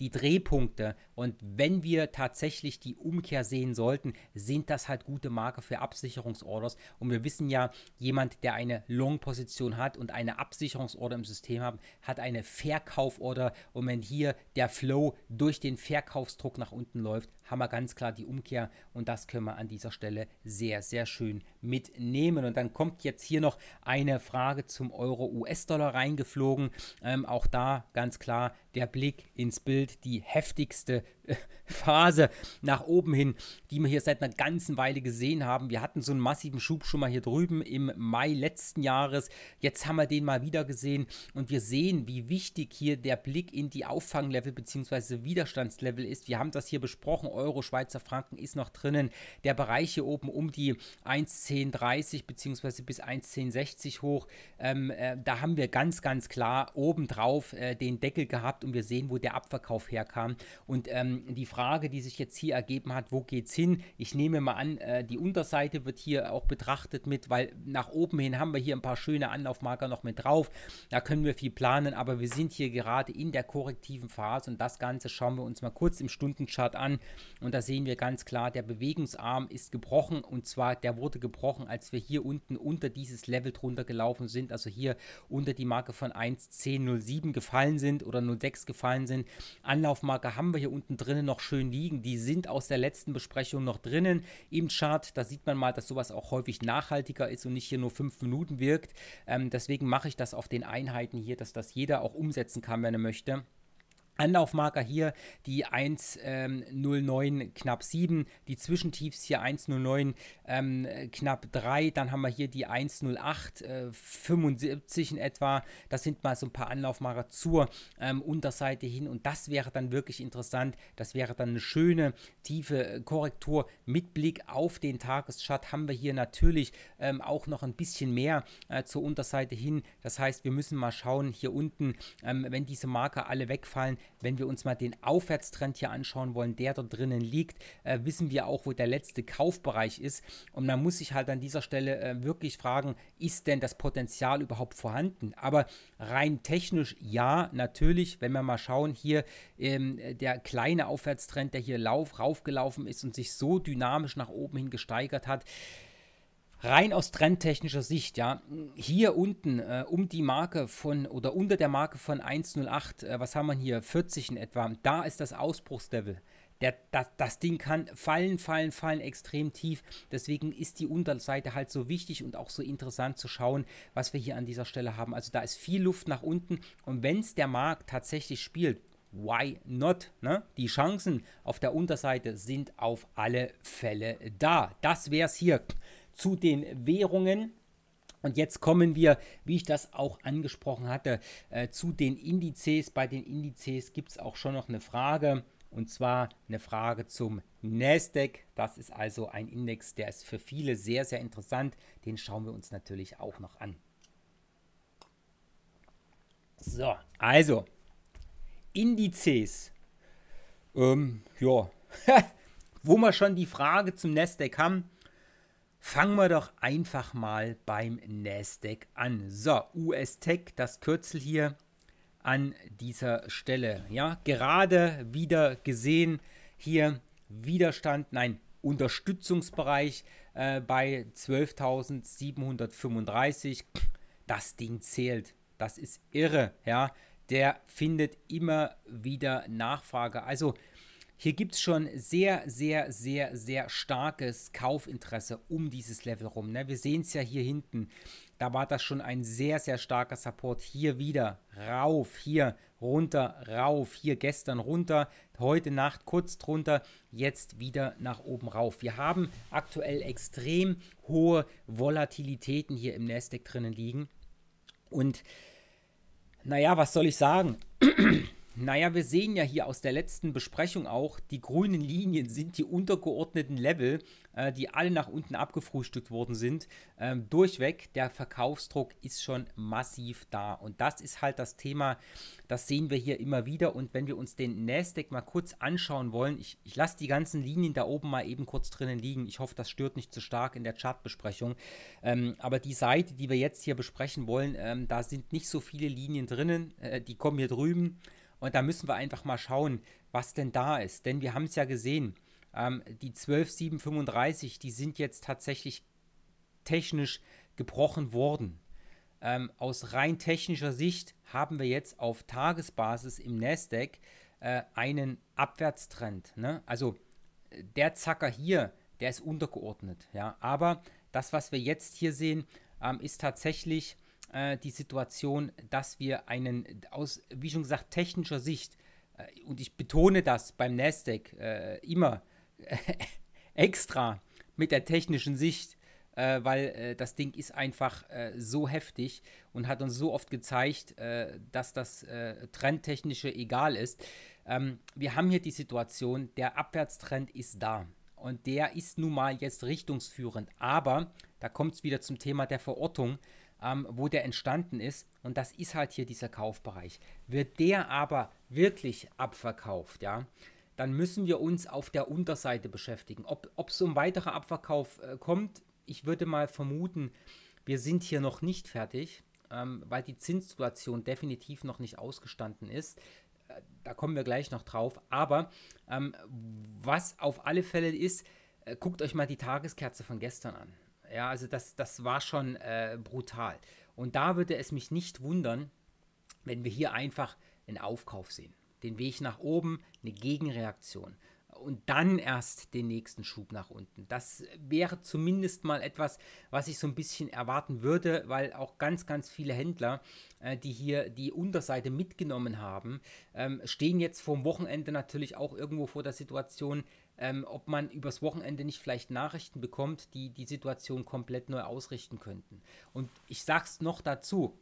die Drehpunkte. Und wenn wir tatsächlich die Umkehr sehen sollten, sind das halt gute Marke für Absicherungsorders. Und wir wissen ja, jemand, der eine Long-Position hat und eine Absicherungsorder im System hat, hat eine Verkauforder. Und wenn hier der Flow durch den Verkaufsdruck nach unten läuft, haben wir ganz klar die Umkehr und das können wir an dieser Stelle sehr, sehr schön mitnehmen. Und dann kommt jetzt hier noch eine Frage zum Euro-US-Dollar reingeflogen. Ähm, auch da ganz klar der Blick ins Bild, die heftigste Phase nach oben hin, die wir hier seit einer ganzen Weile gesehen haben. Wir hatten so einen massiven Schub schon mal hier drüben im Mai letzten Jahres. Jetzt haben wir den mal wieder gesehen und wir sehen, wie wichtig hier der Blick in die Auffanglevel bzw. Widerstandslevel ist. Wir haben das hier besprochen. Euro, Schweizer Franken ist noch drinnen. Der Bereich hier oben um die 1,1030 bzw. bis 1,1060 hoch. Ähm, äh, da haben wir ganz, ganz klar oben drauf äh, den Deckel gehabt und wir sehen, wo der Abverkauf herkam. Und ähm, die Frage, die sich jetzt hier ergeben hat, wo geht's hin? Ich nehme mal an, äh, die Unterseite wird hier auch betrachtet mit, weil nach oben hin haben wir hier ein paar schöne Anlaufmarker noch mit drauf. Da können wir viel planen, aber wir sind hier gerade in der korrektiven Phase und das Ganze schauen wir uns mal kurz im Stundenchart an und da sehen wir ganz klar, der Bewegungsarm ist gebrochen und zwar der wurde gebrochen, als wir hier unten unter dieses Level drunter gelaufen sind, also hier unter die Marke von 1.10.07 gefallen sind oder 0.6 gefallen sind. Anlaufmarker haben wir hier unten drin drinnen noch schön liegen. Die sind aus der letzten Besprechung noch drinnen im Chart. Da sieht man mal, dass sowas auch häufig nachhaltiger ist und nicht hier nur fünf Minuten wirkt. Ähm, deswegen mache ich das auf den Einheiten hier, dass das jeder auch umsetzen kann, wenn er möchte. Anlaufmarker hier die 1,09 ähm, knapp 7, die Zwischentiefs hier 1,09 ähm, knapp 3, dann haben wir hier die 1,08 äh, 75 in etwa. Das sind mal so ein paar Anlaufmarker zur ähm, Unterseite hin und das wäre dann wirklich interessant. Das wäre dann eine schöne tiefe äh, Korrektur mit Blick auf den Tageschart. Haben wir hier natürlich ähm, auch noch ein bisschen mehr äh, zur Unterseite hin. Das heißt, wir müssen mal schauen hier unten, ähm, wenn diese Marker alle wegfallen, wenn wir uns mal den Aufwärtstrend hier anschauen wollen, der da drinnen liegt, äh, wissen wir auch, wo der letzte Kaufbereich ist. Und man muss sich halt an dieser Stelle äh, wirklich fragen, ist denn das Potenzial überhaupt vorhanden? Aber rein technisch ja, natürlich, wenn wir mal schauen, hier ähm, der kleine Aufwärtstrend, der hier lauf, raufgelaufen ist und sich so dynamisch nach oben hin gesteigert hat, rein aus trendtechnischer Sicht, ja, hier unten äh, um die Marke von oder unter der Marke von 108, äh, was haben wir hier, 40 in etwa, da ist das Ausbruchslevel. Der, das, das Ding kann fallen, fallen, fallen extrem tief. Deswegen ist die Unterseite halt so wichtig und auch so interessant zu schauen, was wir hier an dieser Stelle haben. Also da ist viel Luft nach unten. Und wenn es der Markt tatsächlich spielt, why not? Ne? Die Chancen auf der Unterseite sind auf alle Fälle da. Das wäre es hier zu den Währungen. Und jetzt kommen wir, wie ich das auch angesprochen hatte, äh, zu den Indizes. Bei den Indizes gibt es auch schon noch eine Frage. Und zwar eine Frage zum Nasdaq. Das ist also ein Index, der ist für viele sehr, sehr interessant. Den schauen wir uns natürlich auch noch an. So, also Indizes. Ähm, ja, wo wir schon die Frage zum Nasdaq haben, Fangen wir doch einfach mal beim Nasdaq an. So, US Tech, das Kürzel hier an dieser Stelle. Ja, gerade wieder gesehen hier Widerstand, nein, Unterstützungsbereich äh, bei 12.735. Das Ding zählt. Das ist irre, ja. Der findet immer wieder Nachfrage. Also hier gibt es schon sehr, sehr, sehr, sehr starkes Kaufinteresse um dieses Level rum. Ne? Wir sehen es ja hier hinten. Da war das schon ein sehr, sehr starker Support. Hier wieder rauf, hier runter, rauf, hier gestern runter, heute Nacht kurz drunter, jetzt wieder nach oben rauf. Wir haben aktuell extrem hohe Volatilitäten hier im Nasdaq drinnen liegen. Und naja, was soll ich sagen? Naja, wir sehen ja hier aus der letzten Besprechung auch, die grünen Linien sind die untergeordneten Level, äh, die alle nach unten abgefrühstückt worden sind. Ähm, durchweg, der Verkaufsdruck ist schon massiv da. Und das ist halt das Thema, das sehen wir hier immer wieder. Und wenn wir uns den Nasdaq mal kurz anschauen wollen, ich, ich lasse die ganzen Linien da oben mal eben kurz drinnen liegen. Ich hoffe, das stört nicht zu stark in der Chartbesprechung. Ähm, aber die Seite, die wir jetzt hier besprechen wollen, ähm, da sind nicht so viele Linien drinnen. Äh, die kommen hier drüben. Und da müssen wir einfach mal schauen, was denn da ist. Denn wir haben es ja gesehen, ähm, die 12735, die sind jetzt tatsächlich technisch gebrochen worden. Ähm, aus rein technischer Sicht haben wir jetzt auf Tagesbasis im Nasdaq äh, einen Abwärtstrend. Ne? Also der Zacker hier, der ist untergeordnet. Ja? Aber das, was wir jetzt hier sehen, ähm, ist tatsächlich äh, die Situation, dass wir einen aus, wie schon gesagt, technischer Sicht, äh, und ich betone das beim Nasdaq äh, immer extra mit der technischen Sicht, äh, weil äh, das Ding ist einfach äh, so heftig und hat uns so oft gezeigt, dass das Trendtechnische egal ist. Ähm, wir haben hier die Situation, der Abwärtstrend ist da. Und der ist nun mal jetzt richtungsführend. Aber da kommt es wieder zum Thema der Verortung ähm, wo der entstanden ist. Und das ist halt hier dieser Kaufbereich. Wird der aber wirklich abverkauft, ja, dann müssen wir uns auf der Unterseite beschäftigen. Ob es um weiterer Abverkauf äh, kommt, ich würde mal vermuten, wir sind hier noch nicht fertig, ähm, weil die Zinssituation definitiv noch nicht ausgestanden ist. Äh, da kommen wir gleich noch drauf. Aber ähm, was auf alle Fälle ist, äh, guckt euch mal die Tageskerze von gestern an. Ja, also das, das war schon äh, brutal. Und da würde es mich nicht wundern, wenn wir hier einfach einen Aufkauf sehen. Den Weg nach oben, eine Gegenreaktion. Und dann erst den nächsten Schub nach unten. Das wäre zumindest mal etwas, was ich so ein bisschen erwarten würde, weil auch ganz, ganz viele Händler, äh, die hier die Unterseite mitgenommen haben, ähm, stehen jetzt vom Wochenende natürlich auch irgendwo vor der Situation, ähm, ob man übers Wochenende nicht vielleicht Nachrichten bekommt, die die Situation komplett neu ausrichten könnten. Und ich sag's noch dazu,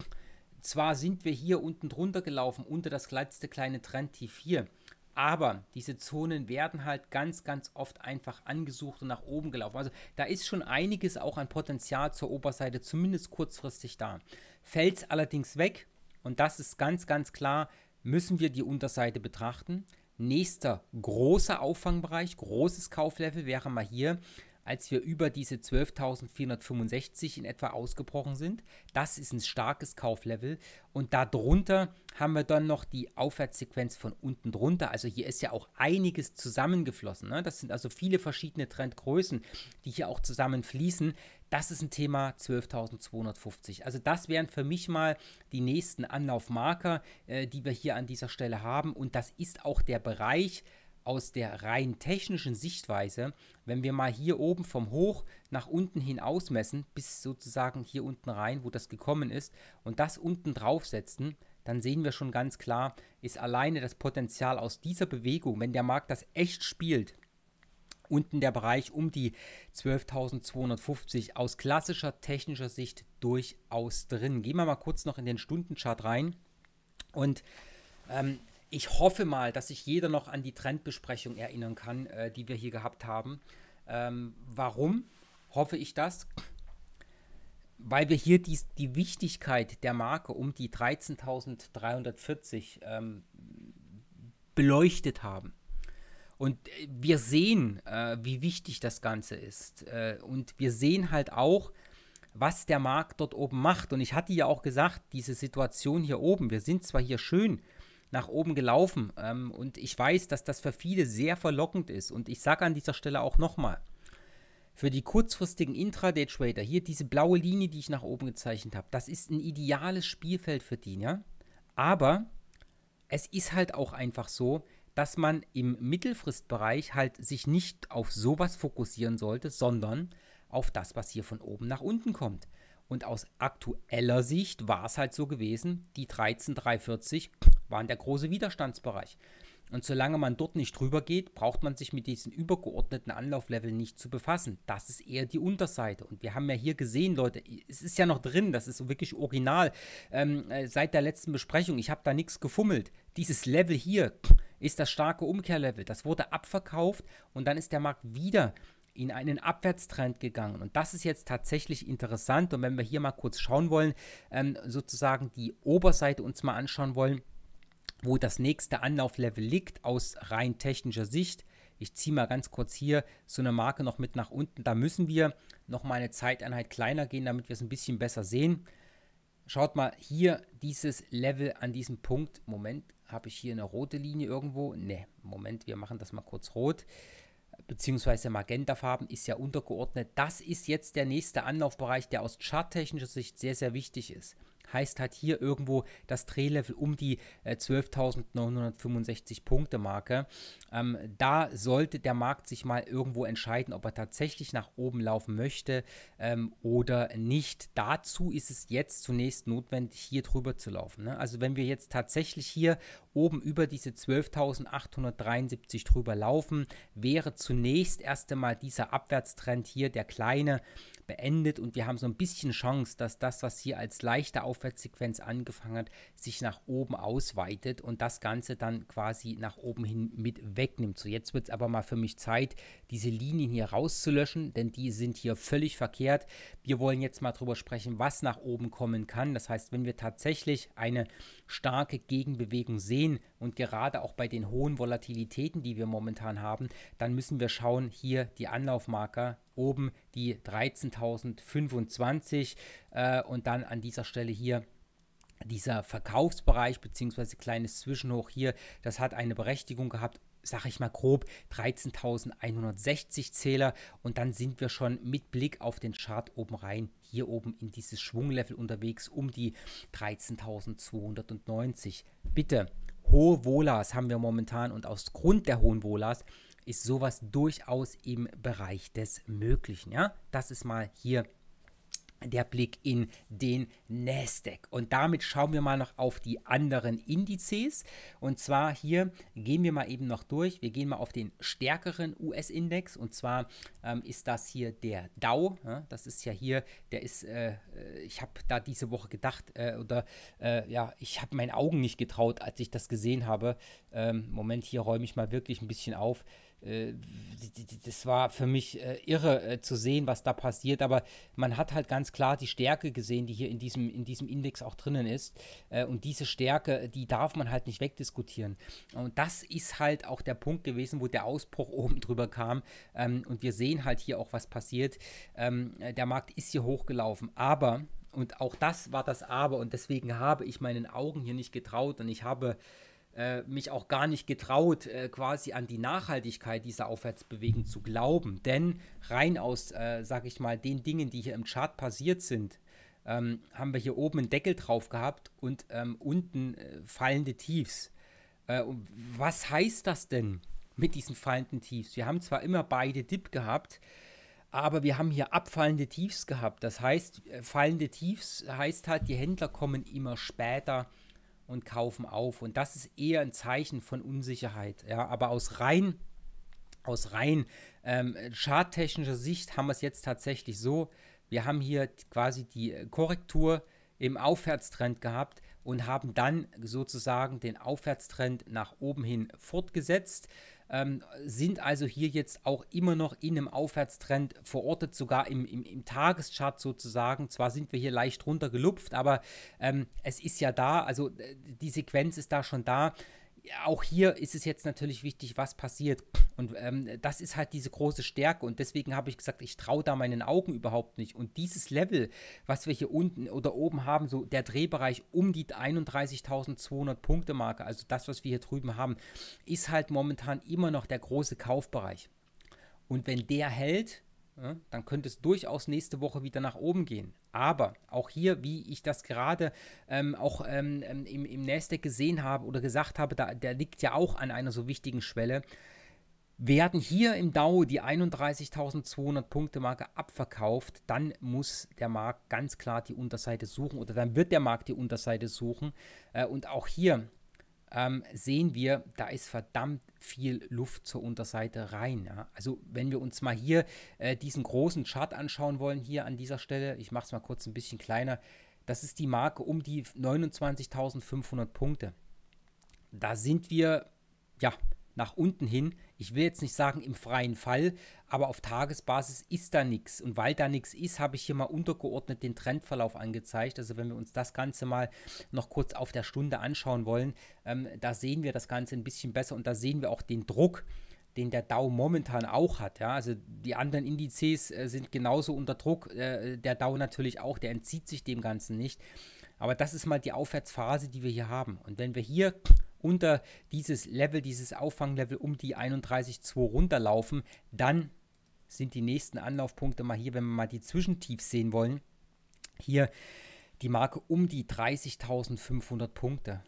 zwar sind wir hier unten drunter gelaufen, unter das kleinste kleine Trendtief hier, aber diese Zonen werden halt ganz, ganz oft einfach angesucht und nach oben gelaufen. Also da ist schon einiges auch an Potenzial zur Oberseite, zumindest kurzfristig da. Fällt es allerdings weg, und das ist ganz, ganz klar, müssen wir die Unterseite betrachten. Nächster großer Auffangbereich, großes Kauflevel wäre mal hier als wir über diese 12.465 in etwa ausgebrochen sind. Das ist ein starkes Kauflevel. Und darunter haben wir dann noch die Aufwärtssequenz von unten drunter. Also hier ist ja auch einiges zusammengeflossen. Ne? Das sind also viele verschiedene Trendgrößen, die hier auch zusammenfließen. Das ist ein Thema 12.250. Also das wären für mich mal die nächsten Anlaufmarker, äh, die wir hier an dieser Stelle haben. Und das ist auch der Bereich, aus der rein technischen Sichtweise, wenn wir mal hier oben vom Hoch nach unten hin ausmessen, bis sozusagen hier unten rein, wo das gekommen ist, und das unten draufsetzen, dann sehen wir schon ganz klar, ist alleine das Potenzial aus dieser Bewegung, wenn der Markt das echt spielt, unten der Bereich um die 12.250 aus klassischer technischer Sicht durchaus drin. Gehen wir mal kurz noch in den Stundenchart rein und ähm, ich hoffe mal, dass sich jeder noch an die Trendbesprechung erinnern kann, äh, die wir hier gehabt haben. Ähm, warum hoffe ich das? Weil wir hier die, die Wichtigkeit der Marke um die 13.340 ähm, beleuchtet haben. Und äh, wir sehen, äh, wie wichtig das Ganze ist. Äh, und wir sehen halt auch, was der Markt dort oben macht. Und ich hatte ja auch gesagt, diese Situation hier oben, wir sind zwar hier schön nach oben gelaufen. Ähm, und ich weiß, dass das für viele sehr verlockend ist. Und ich sage an dieser Stelle auch nochmal, für die kurzfristigen Intraday-Trader, hier diese blaue Linie, die ich nach oben gezeichnet habe, das ist ein ideales Spielfeld für die, ja. Aber es ist halt auch einfach so, dass man im Mittelfristbereich halt sich nicht auf sowas fokussieren sollte, sondern auf das, was hier von oben nach unten kommt. Und aus aktueller Sicht war es halt so gewesen, die 13340 waren der große Widerstandsbereich. Und solange man dort nicht drüber geht, braucht man sich mit diesen übergeordneten Anlaufleveln nicht zu befassen. Das ist eher die Unterseite. Und wir haben ja hier gesehen, Leute, es ist ja noch drin, das ist wirklich original. Ähm, äh, seit der letzten Besprechung, ich habe da nichts gefummelt. Dieses Level hier ist das starke Umkehrlevel. Das wurde abverkauft und dann ist der Markt wieder in einen Abwärtstrend gegangen. Und das ist jetzt tatsächlich interessant. Und wenn wir hier mal kurz schauen wollen, ähm, sozusagen die Oberseite uns mal anschauen wollen, wo das nächste Anlauflevel liegt aus rein technischer Sicht. Ich ziehe mal ganz kurz hier so eine Marke noch mit nach unten. Da müssen wir noch mal eine Zeiteinheit kleiner gehen, damit wir es ein bisschen besser sehen. Schaut mal hier dieses Level an diesem Punkt. Moment, habe ich hier eine rote Linie irgendwo? Ne, Moment, wir machen das mal kurz rot beziehungsweise magentafarben ist ja untergeordnet. Das ist jetzt der nächste Anlaufbereich, der aus charttechnischer Sicht sehr, sehr wichtig ist. Heißt halt hier irgendwo das Drehlevel um die äh, 12.965 Punkte Marke. Ähm, da sollte der Markt sich mal irgendwo entscheiden, ob er tatsächlich nach oben laufen möchte ähm, oder nicht. Dazu ist es jetzt zunächst notwendig, hier drüber zu laufen. Ne? Also wenn wir jetzt tatsächlich hier oben über diese 12.873 drüber laufen, wäre zunächst erst einmal dieser Abwärtstrend hier, der kleine, beendet und wir haben so ein bisschen Chance, dass das, was hier als leichter auf Aufwärtssequenz angefangen hat, sich nach oben ausweitet und das Ganze dann quasi nach oben hin mit wegnimmt. So, jetzt wird es aber mal für mich Zeit, diese Linien hier rauszulöschen, denn die sind hier völlig verkehrt. Wir wollen jetzt mal drüber sprechen, was nach oben kommen kann. Das heißt, wenn wir tatsächlich eine starke Gegenbewegung sehen und gerade auch bei den hohen Volatilitäten, die wir momentan haben, dann müssen wir schauen, hier die Anlaufmarker oben die 13.025 äh, und dann an dieser Stelle hier dieser Verkaufsbereich bzw. kleines Zwischenhoch hier, das hat eine Berechtigung gehabt sage ich mal grob 13.160 Zähler und dann sind wir schon mit Blick auf den Chart oben rein hier oben in dieses Schwunglevel unterwegs um die 13.290. Bitte, hohe Volas haben wir momentan und aus Grund der hohen Volas ist sowas durchaus im Bereich des Möglichen. Ja? Das ist mal hier der Blick in den Nasdaq. Und damit schauen wir mal noch auf die anderen Indizes. Und zwar hier gehen wir mal eben noch durch. Wir gehen mal auf den stärkeren US-Index. Und zwar ähm, ist das hier der Dow. Ja, das ist ja hier, der ist, äh, äh, ich habe da diese Woche gedacht, äh, oder äh, ja, ich habe meinen Augen nicht getraut, als ich das gesehen habe. Ähm, Moment, hier räume ich mal wirklich ein bisschen auf. Äh, das war für mich äh, irre äh, zu sehen, was da passiert, aber man hat halt ganz klar die Stärke gesehen, die hier in diesem, in diesem Index auch drinnen ist. und diese Stärke, die darf man halt nicht wegdiskutieren. Und das ist halt auch der Punkt gewesen, wo der Ausbruch oben drüber kam. Ähm, und wir sehen halt hier auch, was passiert. Ähm, der Markt ist hier hochgelaufen, aber, und auch das war das Aber, und deswegen habe ich meinen Augen hier nicht getraut und ich habe äh, mich auch gar nicht getraut, äh, quasi an die Nachhaltigkeit dieser Aufwärtsbewegung zu glauben. Denn rein aus, äh, sag ich mal, den Dingen, die hier im Chart passiert sind, ähm, haben wir hier oben einen Deckel drauf gehabt und ähm, unten äh, fallende Tiefs. Äh, was heißt das denn mit diesen fallenden Tiefs? Wir haben zwar immer beide Dip gehabt, aber wir haben hier abfallende Tiefs gehabt. Das heißt, fallende Tiefs heißt halt, die Händler kommen immer später äh, und kaufen auf. Und das ist eher ein Zeichen von Unsicherheit. Ja, aber aus rein, aus rein ähm, charttechnischer Sicht haben wir es jetzt tatsächlich so. Wir haben hier quasi die äh, Korrektur im Aufwärtstrend gehabt und haben dann sozusagen den Aufwärtstrend nach oben hin fortgesetzt ähm, sind also hier jetzt auch immer noch in einem Aufwärtstrend verortet, sogar im, im, im Tageschart sozusagen. Zwar sind wir hier leicht runtergelupft, aber ähm, es ist ja da, also äh, die Sequenz ist da schon da auch hier ist es jetzt natürlich wichtig, was passiert. Und ähm, das ist halt diese große Stärke. Und deswegen habe ich gesagt, ich traue da meinen Augen überhaupt nicht. Und dieses Level, was wir hier unten oder oben haben, so der Drehbereich um die 31.200 Punkte Marke, also das, was wir hier drüben haben, ist halt momentan immer noch der große Kaufbereich. Und wenn der hält, Ne, dann könnte es durchaus nächste Woche wieder nach oben gehen. Aber auch hier, wie ich das gerade ähm, auch ähm, ähm, im, im Nasdaq gesehen habe oder gesagt habe, da, der liegt ja auch an einer so wichtigen Schwelle, werden hier im Dow die 31.200 Punkte Marke abverkauft, dann muss der Markt ganz klar die Unterseite suchen oder dann wird der Markt die Unterseite suchen. Äh, und auch hier ähm, sehen wir, da ist verdammt viel Luft zur Unterseite rein. Ja? Also wenn wir uns mal hier äh, diesen großen Chart anschauen wollen, hier an dieser Stelle, ich mache es mal kurz ein bisschen kleiner, das ist die Marke um die 29.500 Punkte. Da sind wir, ja, nach unten hin. Ich will jetzt nicht sagen im freien Fall, aber auf Tagesbasis ist da nichts. Und weil da nichts ist, habe ich hier mal untergeordnet den Trendverlauf angezeigt. Also wenn wir uns das Ganze mal noch kurz auf der Stunde anschauen wollen, ähm, da sehen wir das Ganze ein bisschen besser und da sehen wir auch den Druck, den der Dow momentan auch hat. Ja? Also die anderen Indizes äh, sind genauso unter Druck, äh, der Dow natürlich auch, der entzieht sich dem Ganzen nicht. Aber das ist mal die Aufwärtsphase, die wir hier haben. Und wenn wir hier unter dieses Level, dieses Auffanglevel um die 31,2 runterlaufen, dann sind die nächsten Anlaufpunkte mal hier, wenn wir mal die Zwischentiefs sehen wollen, hier die Marke um die 30.500 Punkte.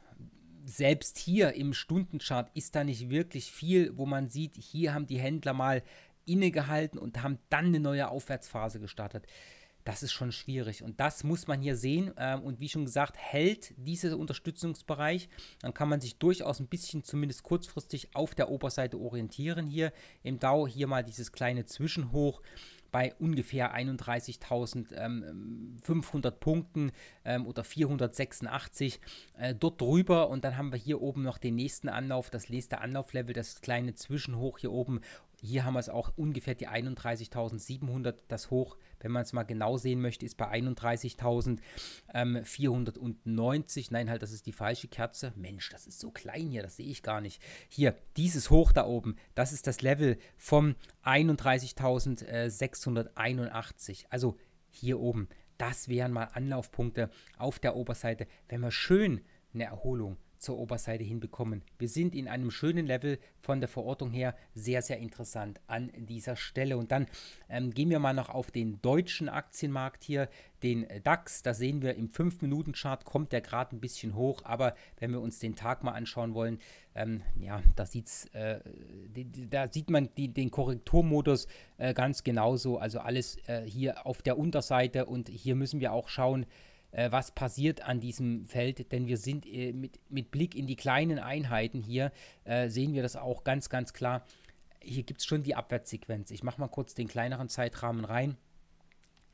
Selbst hier im Stundenchart ist da nicht wirklich viel, wo man sieht, hier haben die Händler mal innegehalten und haben dann eine neue Aufwärtsphase gestartet das ist schon schwierig. Und das muss man hier sehen. Ähm, und wie schon gesagt, hält dieser Unterstützungsbereich. Dann kann man sich durchaus ein bisschen zumindest kurzfristig auf der Oberseite orientieren. Hier im DAO hier mal dieses kleine Zwischenhoch bei ungefähr 31.500 ähm, Punkten ähm, oder 486 äh, dort drüber und dann haben wir hier oben noch den nächsten Anlauf, das nächste Anlauflevel, das kleine Zwischenhoch hier oben. Hier haben wir es auch ungefähr die 31.700, das Hoch wenn man es mal genau sehen möchte, ist bei 31.490. Ähm, Nein, halt, das ist die falsche Kerze. Mensch, das ist so klein hier, das sehe ich gar nicht. Hier, dieses Hoch da oben, das ist das Level vom 31.681. Äh, also hier oben. Das wären mal Anlaufpunkte auf der Oberseite, wenn wir schön eine Erholung zur Oberseite hinbekommen. Wir sind in einem schönen Level von der Verortung her sehr, sehr interessant an dieser Stelle. Und dann ähm, gehen wir mal noch auf den deutschen Aktienmarkt hier, den DAX. Da sehen wir im 5-Minuten-Chart kommt der gerade ein bisschen hoch, aber wenn wir uns den Tag mal anschauen wollen, ähm, ja, da, sieht's, äh, da sieht man die, den Korrekturmodus äh, ganz genauso. Also alles äh, hier auf der Unterseite und hier müssen wir auch schauen, äh, was passiert an diesem Feld, denn wir sind äh, mit, mit, Blick in die kleinen Einheiten hier, äh, sehen wir das auch ganz, ganz klar. Hier gibt es schon die Abwärtssequenz. Ich mache mal kurz den kleineren Zeitrahmen rein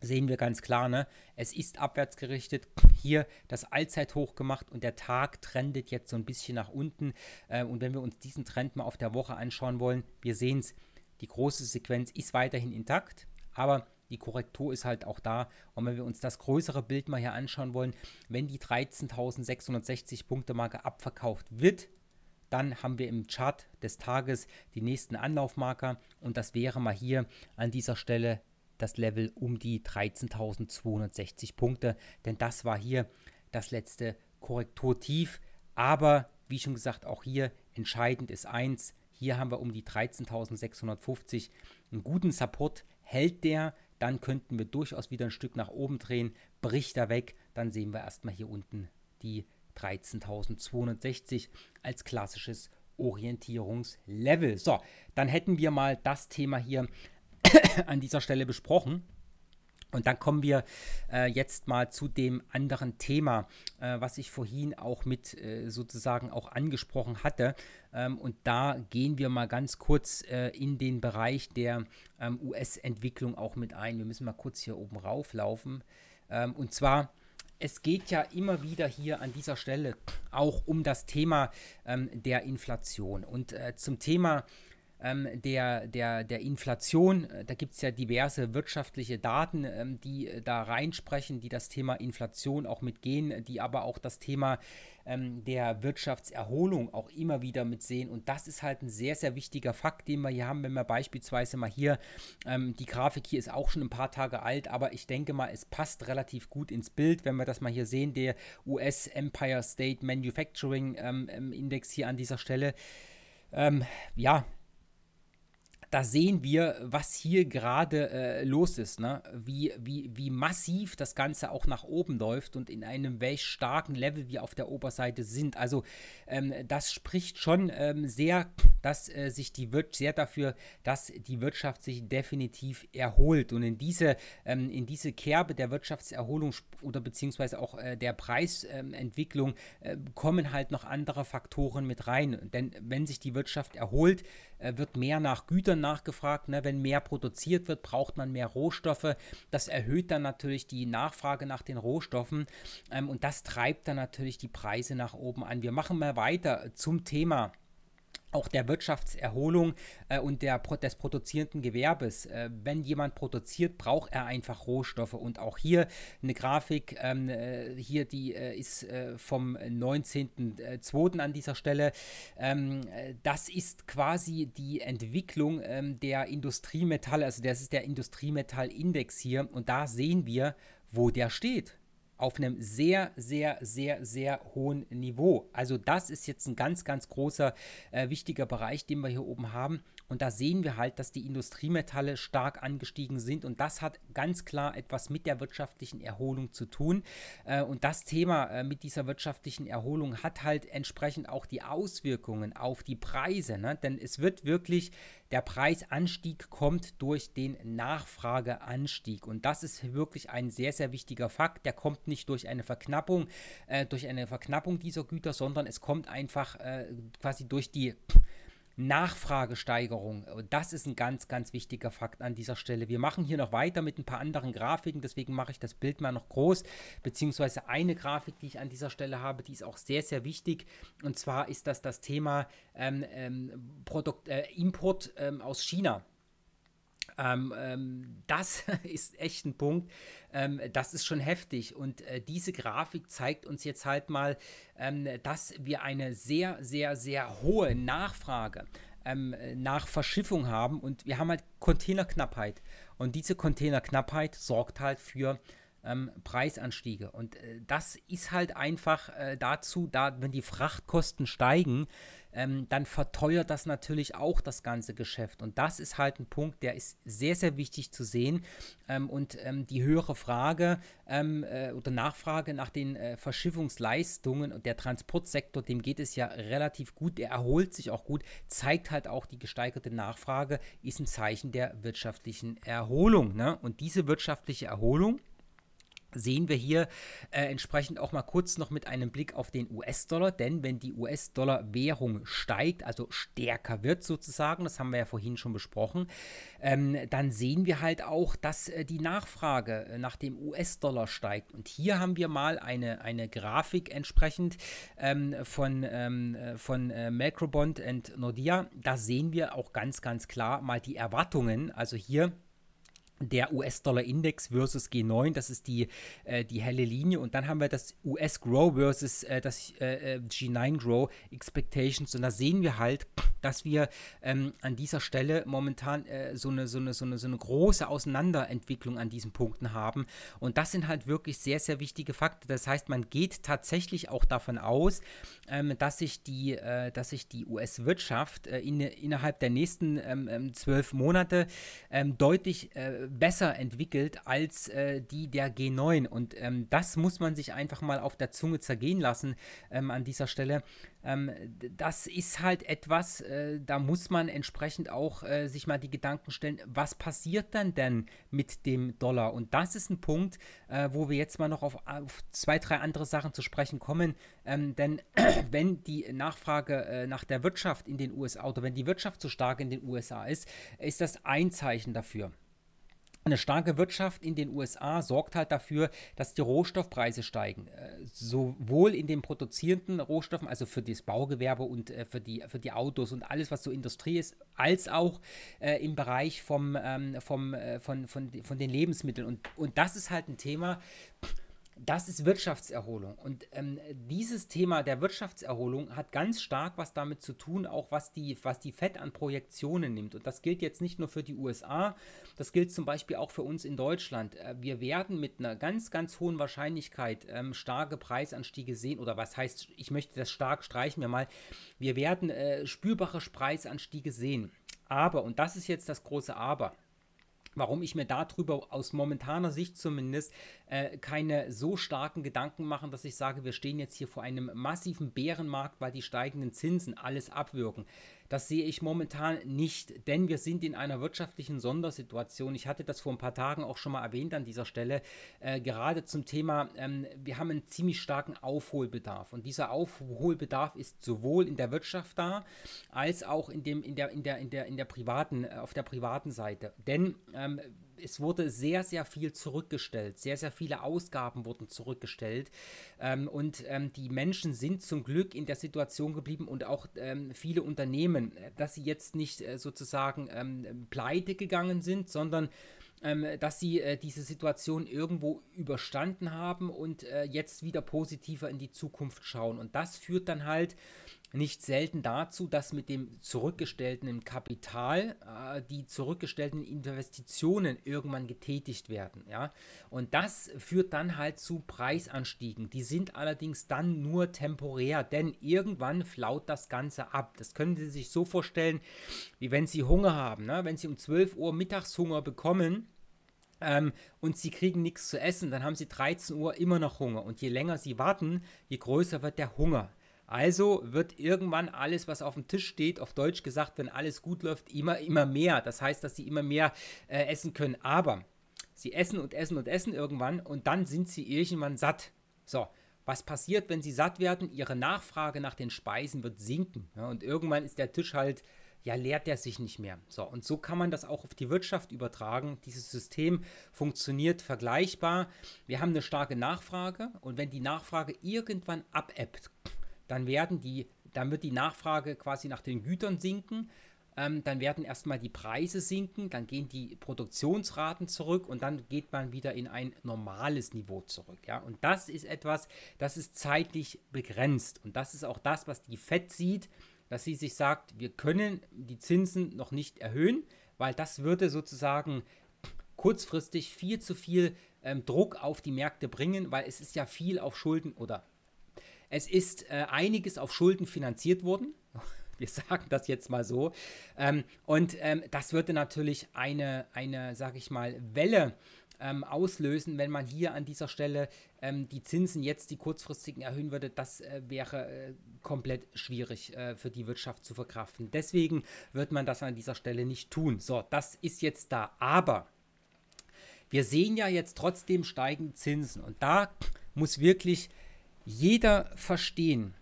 sehen wir ganz klar, ne? es ist abwärts gerichtet, hier das Allzeithoch gemacht und der Tag trendet jetzt so ein bisschen nach unten. Äh, und wenn wir uns diesen Trend mal auf der Woche anschauen wollen, wir sehen es, die große Sequenz ist weiterhin intakt, aber die Korrektur ist halt auch da. Und wenn wir uns das größere Bild mal hier anschauen wollen, wenn die 13.660 Punkte Marke abverkauft wird, dann haben wir im Chart des Tages die nächsten Anlaufmarker und das wäre mal hier an dieser Stelle das Level um die 13.260 Punkte, denn das war hier das letzte Korrekturtief. Aber wie schon gesagt, auch hier entscheidend ist eins, hier haben wir um die 13.650 einen guten Support, hält der, dann könnten wir durchaus wieder ein Stück nach oben drehen. Bricht er weg, dann sehen wir erstmal hier unten die 13.260 als klassisches Orientierungslevel. So, dann hätten wir mal das Thema hier an dieser Stelle besprochen. Und dann kommen wir äh, jetzt mal zu dem anderen Thema, äh, was ich vorhin auch mit äh, sozusagen auch angesprochen hatte. Ähm, und da gehen wir mal ganz kurz äh, in den Bereich der ähm, US-Entwicklung auch mit ein. Wir müssen mal kurz hier oben rauflaufen. Ähm, und zwar es geht ja immer wieder hier an dieser Stelle auch um das Thema ähm, der Inflation. Und äh, zum Thema ähm, der, der, der Inflation. Äh, da gibt es ja diverse wirtschaftliche Daten, ähm, die äh, da reinsprechen, die das Thema Inflation auch mitgehen, die aber auch das Thema ähm, der Wirtschaftserholung auch immer wieder mitsehen. Und das ist halt ein sehr, sehr wichtiger Fakt, den wir hier haben, wenn wir beispielsweise mal hier, ähm, die Grafik hier ist auch schon ein paar Tage alt, aber ich denke mal, es passt relativ gut ins Bild, wenn wir das mal hier sehen, der US Empire State Manufacturing ähm, ähm, Index hier an dieser Stelle. ja, da sehen wir, was hier gerade äh, los ist, ne? wie, wie, wie massiv das Ganze auch nach oben läuft und in einem welch starken Level wir auf der Oberseite sind. Also ähm, das spricht schon ähm, sehr, dass äh, sich die Wir sehr dafür, dass die Wirtschaft sich definitiv erholt. Und in diese, ähm, in diese Kerbe der Wirtschaftserholung oder beziehungsweise auch äh, der Preisentwicklung äh, kommen halt noch andere Faktoren mit rein. Denn wenn sich die Wirtschaft erholt, äh, wird mehr nach Gütern nachgefragt. Ne? Wenn mehr produziert wird, braucht man mehr Rohstoffe. Das erhöht dann natürlich die Nachfrage nach den Rohstoffen ähm, und das treibt dann natürlich die Preise nach oben an. Wir machen mal weiter zum Thema auch der Wirtschaftserholung äh, und der, des produzierenden Gewerbes. Äh, wenn jemand produziert, braucht er einfach Rohstoffe. Und auch hier eine Grafik, ähm, äh, hier die äh, ist äh, vom 19.02. an dieser Stelle. Ähm, das ist quasi die Entwicklung ähm, der Industriemetalle, also das ist der Industriemetallindex hier. Und da sehen wir, wo der steht auf einem sehr, sehr, sehr, sehr hohen Niveau. Also das ist jetzt ein ganz, ganz großer, äh, wichtiger Bereich, den wir hier oben haben. Und da sehen wir halt, dass die Industriemetalle stark angestiegen sind. Und das hat ganz klar etwas mit der wirtschaftlichen Erholung zu tun. Äh, und das Thema äh, mit dieser wirtschaftlichen Erholung hat halt entsprechend auch die Auswirkungen auf die Preise. Ne? Denn es wird wirklich, der Preisanstieg kommt durch den Nachfrageanstieg. Und das ist wirklich ein sehr, sehr wichtiger Fakt. Der kommt nicht durch eine Verknappung, äh, durch eine Verknappung dieser Güter, sondern es kommt einfach quasi durch die Nachfragesteigerung. Das ist ein ganz, ganz wichtiger Fakt an dieser Stelle. Wir machen hier noch weiter mit ein paar anderen Grafiken, deswegen mache ich das Bild mal noch groß, beziehungsweise eine Grafik, die ich an dieser Stelle habe, die ist auch sehr, sehr wichtig. Und zwar ist das das Thema ähm, ähm, Produkt, äh, Import ähm, aus China. Ähm, ähm, das ist echt ein Punkt. Ähm, das ist schon heftig. Und äh, diese Grafik zeigt uns jetzt halt mal, ähm, dass wir eine sehr, sehr, sehr hohe Nachfrage ähm, nach Verschiffung haben. Und wir haben halt Containerknappheit. Und diese Containerknappheit sorgt halt für ähm, Preisanstiege. Und äh, das ist halt einfach äh, dazu, da, wenn die Frachtkosten steigen, ähm, dann verteuert das natürlich auch das ganze Geschäft. Und das ist halt ein Punkt, der ist sehr, sehr wichtig zu sehen. Ähm, und ähm, die höhere Frage ähm, äh, oder Nachfrage nach den äh, Verschiffungsleistungen und der Transportsektor, dem geht es ja relativ gut, der erholt sich auch gut, zeigt halt auch die gesteigerte Nachfrage, ist ein Zeichen der wirtschaftlichen Erholung. Ne? Und diese wirtschaftliche Erholung, sehen wir hier äh, entsprechend auch mal kurz noch mit einem Blick auf den US-Dollar, denn wenn die US-Dollar-Währung steigt, also stärker wird sozusagen, das haben wir ja vorhin schon besprochen, ähm, dann sehen wir halt auch, dass äh, die Nachfrage äh, nach dem US-Dollar steigt. Und hier haben wir mal eine, eine Grafik entsprechend ähm, von, ähm, äh, von äh, Macrobond und Nordia. Da sehen wir auch ganz, ganz klar mal die Erwartungen, also hier der US-Dollar-Index versus G9, das ist die, äh, die helle Linie. Und dann haben wir das US-Grow versus äh, das äh, äh G9-Grow Expectations. Und da sehen wir halt, dass wir ähm, an dieser Stelle momentan äh, so, eine, so, eine, so, eine, so eine große Auseinanderentwicklung an diesen Punkten haben. Und das sind halt wirklich sehr, sehr wichtige Fakten. Das heißt, man geht tatsächlich auch davon aus, ähm, dass sich die, äh, dass die US-Wirtschaft in, innerhalb der nächsten ähm, ähm, zwölf ähm, Monate deutlich äh, besser entwickelt als äh, die der G9. Und ähm, das muss man sich einfach mal auf der Zunge zergehen lassen ähm, an dieser Stelle. Ähm, das ist halt etwas, äh, da muss man entsprechend auch äh, sich mal die Gedanken stellen, was passiert dann denn mit dem Dollar? Und das ist ein Punkt, äh, wo wir jetzt mal noch auf, auf, zwei, drei andere Sachen zu sprechen kommen. Ähm, denn wenn die Nachfrage äh, nach der Wirtschaft in den USA oder wenn die Wirtschaft so stark in den USA ist, ist das ein Zeichen dafür. Eine starke Wirtschaft in den USA sorgt halt dafür, dass die Rohstoffpreise steigen. Äh, sowohl in den produzierenden Rohstoffen, also für das Baugewerbe und äh, für, die, für die Autos und alles, was so Industrie ist, als auch äh, im Bereich vom, ähm, vom, von, von, von den Lebensmitteln. Und, und das ist halt ein Thema, das ist Wirtschaftserholung. Und ähm, dieses Thema der Wirtschaftserholung hat ganz stark was damit zu tun, auch was die, was die FED an Projektionen nimmt. Und das gilt jetzt nicht nur für die USA, das gilt zum Beispiel auch für uns in Deutschland. Äh, wir werden mit einer ganz, ganz hohen Wahrscheinlichkeit ähm, starke Preisanstiege sehen. Oder was heißt, ich möchte das stark streichen wir mal. Wir werden äh, spürbare Preisanstiege sehen. Aber, und das ist jetzt das große Aber, warum ich mir darüber aus momentaner Sicht zumindest äh, keine so starken Gedanken mache, dass ich sage, wir stehen jetzt hier vor einem massiven Bärenmarkt, weil die steigenden Zinsen alles abwirken. Das sehe ich momentan nicht, denn wir sind in einer wirtschaftlichen Sondersituation. Ich hatte das vor ein paar Tagen auch schon mal erwähnt an dieser Stelle, äh, gerade zum Thema, ähm, wir haben einen ziemlich starken Aufholbedarf. Und dieser Aufholbedarf ist sowohl in der Wirtschaft da, als auch in, dem, in, der, in, der, in, der, in der privaten, äh, auf der privaten Seite. Denn ähm, es wurde sehr, sehr viel zurückgestellt. Sehr, sehr viele Ausgaben wurden zurückgestellt. Ähm, und ähm, die Menschen sind zum Glück in der Situation geblieben und auch ähm, viele Unternehmen, äh, dass sie jetzt nicht äh, sozusagen ähm, pleite gegangen sind, sondern ähm, dass sie äh, diese Situation irgendwo überstanden haben und äh, jetzt wieder positiver in die Zukunft schauen. Und das führt dann halt nicht selten dazu, dass mit dem zurückgestellten Kapital äh, die zurückgestellten Investitionen irgendwann getätigt werden. Ja? Und das führt dann halt zu Preisanstiegen. Die sind allerdings dann nur temporär, denn irgendwann flaut das Ganze ab. Das können Sie sich so vorstellen, wie wenn Sie Hunger haben. Ne? Wenn Sie um 12 Uhr Mittagshunger bekommen, ähm, und sie kriegen nichts zu essen, dann haben sie 13 Uhr immer noch Hunger. Und je länger sie warten, je größer wird der Hunger. Also wird irgendwann alles, was auf dem Tisch steht, auf Deutsch gesagt, wenn alles gut läuft, immer, immer mehr. Das heißt, dass sie immer mehr äh, essen können. Aber sie essen und essen und essen irgendwann und dann sind sie irgendwann satt. So, was passiert, wenn sie satt werden? Ihre Nachfrage nach den Speisen wird sinken. Ja, und irgendwann ist der Tisch halt, ja, leert er sich nicht mehr. So, und so kann man das auch auf die Wirtschaft übertragen. Dieses System funktioniert vergleichbar. Wir haben eine starke Nachfrage und wenn die Nachfrage irgendwann abebbt, dann werden die, dann wird die Nachfrage quasi nach den Gütern sinken, ähm, dann werden erstmal die Preise sinken, dann gehen die Produktionsraten zurück und dann geht man wieder in ein normales Niveau zurück. Ja? Und das ist etwas, das ist zeitlich begrenzt. Und das ist auch das, was die FED sieht, dass sie sich sagt, wir können die Zinsen noch nicht erhöhen, weil das würde sozusagen kurzfristig viel zu viel ähm, Druck auf die Märkte bringen, weil es ist ja viel auf Schulden oder es ist äh, einiges auf Schulden finanziert worden. Wir sagen das jetzt mal so. Ähm, und ähm, das würde natürlich eine, eine, sag ich mal, Welle ähm, auslösen, wenn man hier an dieser Stelle ähm, die Zinsen jetzt, die kurzfristigen, erhöhen würde. Das äh, wäre äh, komplett schwierig äh, für die Wirtschaft zu verkraften. Deswegen wird man das an dieser Stelle nicht tun. So, das ist jetzt da. Aber wir sehen ja jetzt trotzdem steigende Zinsen und da muss wirklich jeder verstehen,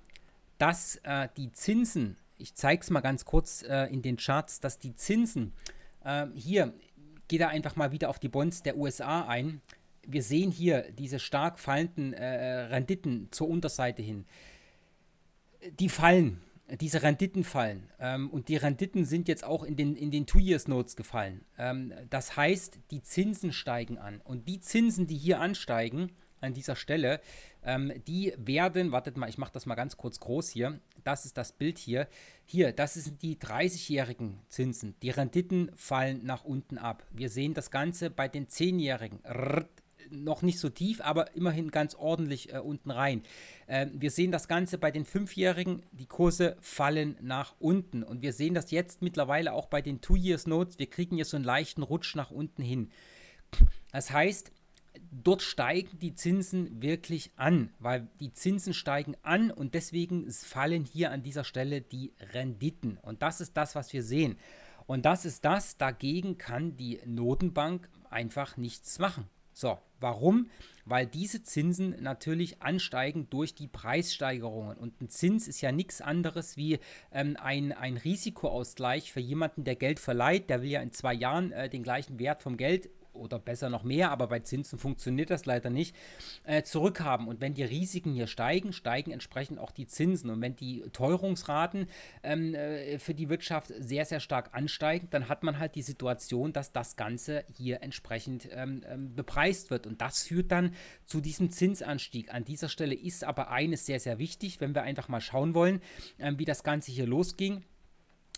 dass äh, die Zinsen, ich zeige es mal ganz kurz äh, in den Charts, dass die Zinsen, äh, hier geht er einfach mal wieder auf die Bonds der USA ein. Wir sehen hier diese stark fallenden äh, Renditen zur Unterseite hin. Die fallen, diese Renditen fallen. Ähm, und die Renditen sind jetzt auch in den, in den Two-Years-Notes gefallen. Ähm, das heißt, die Zinsen steigen an. Und die Zinsen, die hier ansteigen, an dieser Stelle. Ähm, die werden, wartet mal, ich mache das mal ganz kurz groß hier. Das ist das Bild hier. Hier, das sind die 30-jährigen Zinsen. Die Renditen fallen nach unten ab. Wir sehen das Ganze bei den 10-jährigen noch nicht so tief, aber immerhin ganz ordentlich äh, unten rein. Äh, wir sehen das Ganze bei den 5-Jährigen, die Kurse fallen nach unten. Und wir sehen das jetzt mittlerweile auch bei den 2 years notes Wir kriegen hier so einen leichten Rutsch nach unten hin. Das heißt, dort steigen die Zinsen wirklich an, weil die Zinsen steigen an und deswegen fallen hier an dieser Stelle die Renditen. Und das ist das, was wir sehen. Und das ist das, dagegen kann die Notenbank einfach nichts machen. So, warum? Weil diese Zinsen natürlich ansteigen durch die Preissteigerungen. Und ein Zins ist ja nichts anderes wie ähm, ein, ein Risikoausgleich für jemanden, der Geld verleiht. Der will ja in zwei Jahren äh, den gleichen Wert vom Geld oder besser noch mehr, aber bei Zinsen funktioniert das leider nicht, äh, zurückhaben. Und wenn die Risiken hier steigen, steigen entsprechend auch die Zinsen. Und wenn die Teuerungsraten ähm, äh, für die Wirtschaft sehr, sehr stark ansteigen, dann hat man halt die Situation, dass das Ganze hier entsprechend ähm, ähm, bepreist wird. Und das führt dann zu diesem Zinsanstieg. An dieser Stelle ist aber eines sehr, sehr wichtig, wenn wir einfach mal schauen wollen, ähm, wie das Ganze hier losging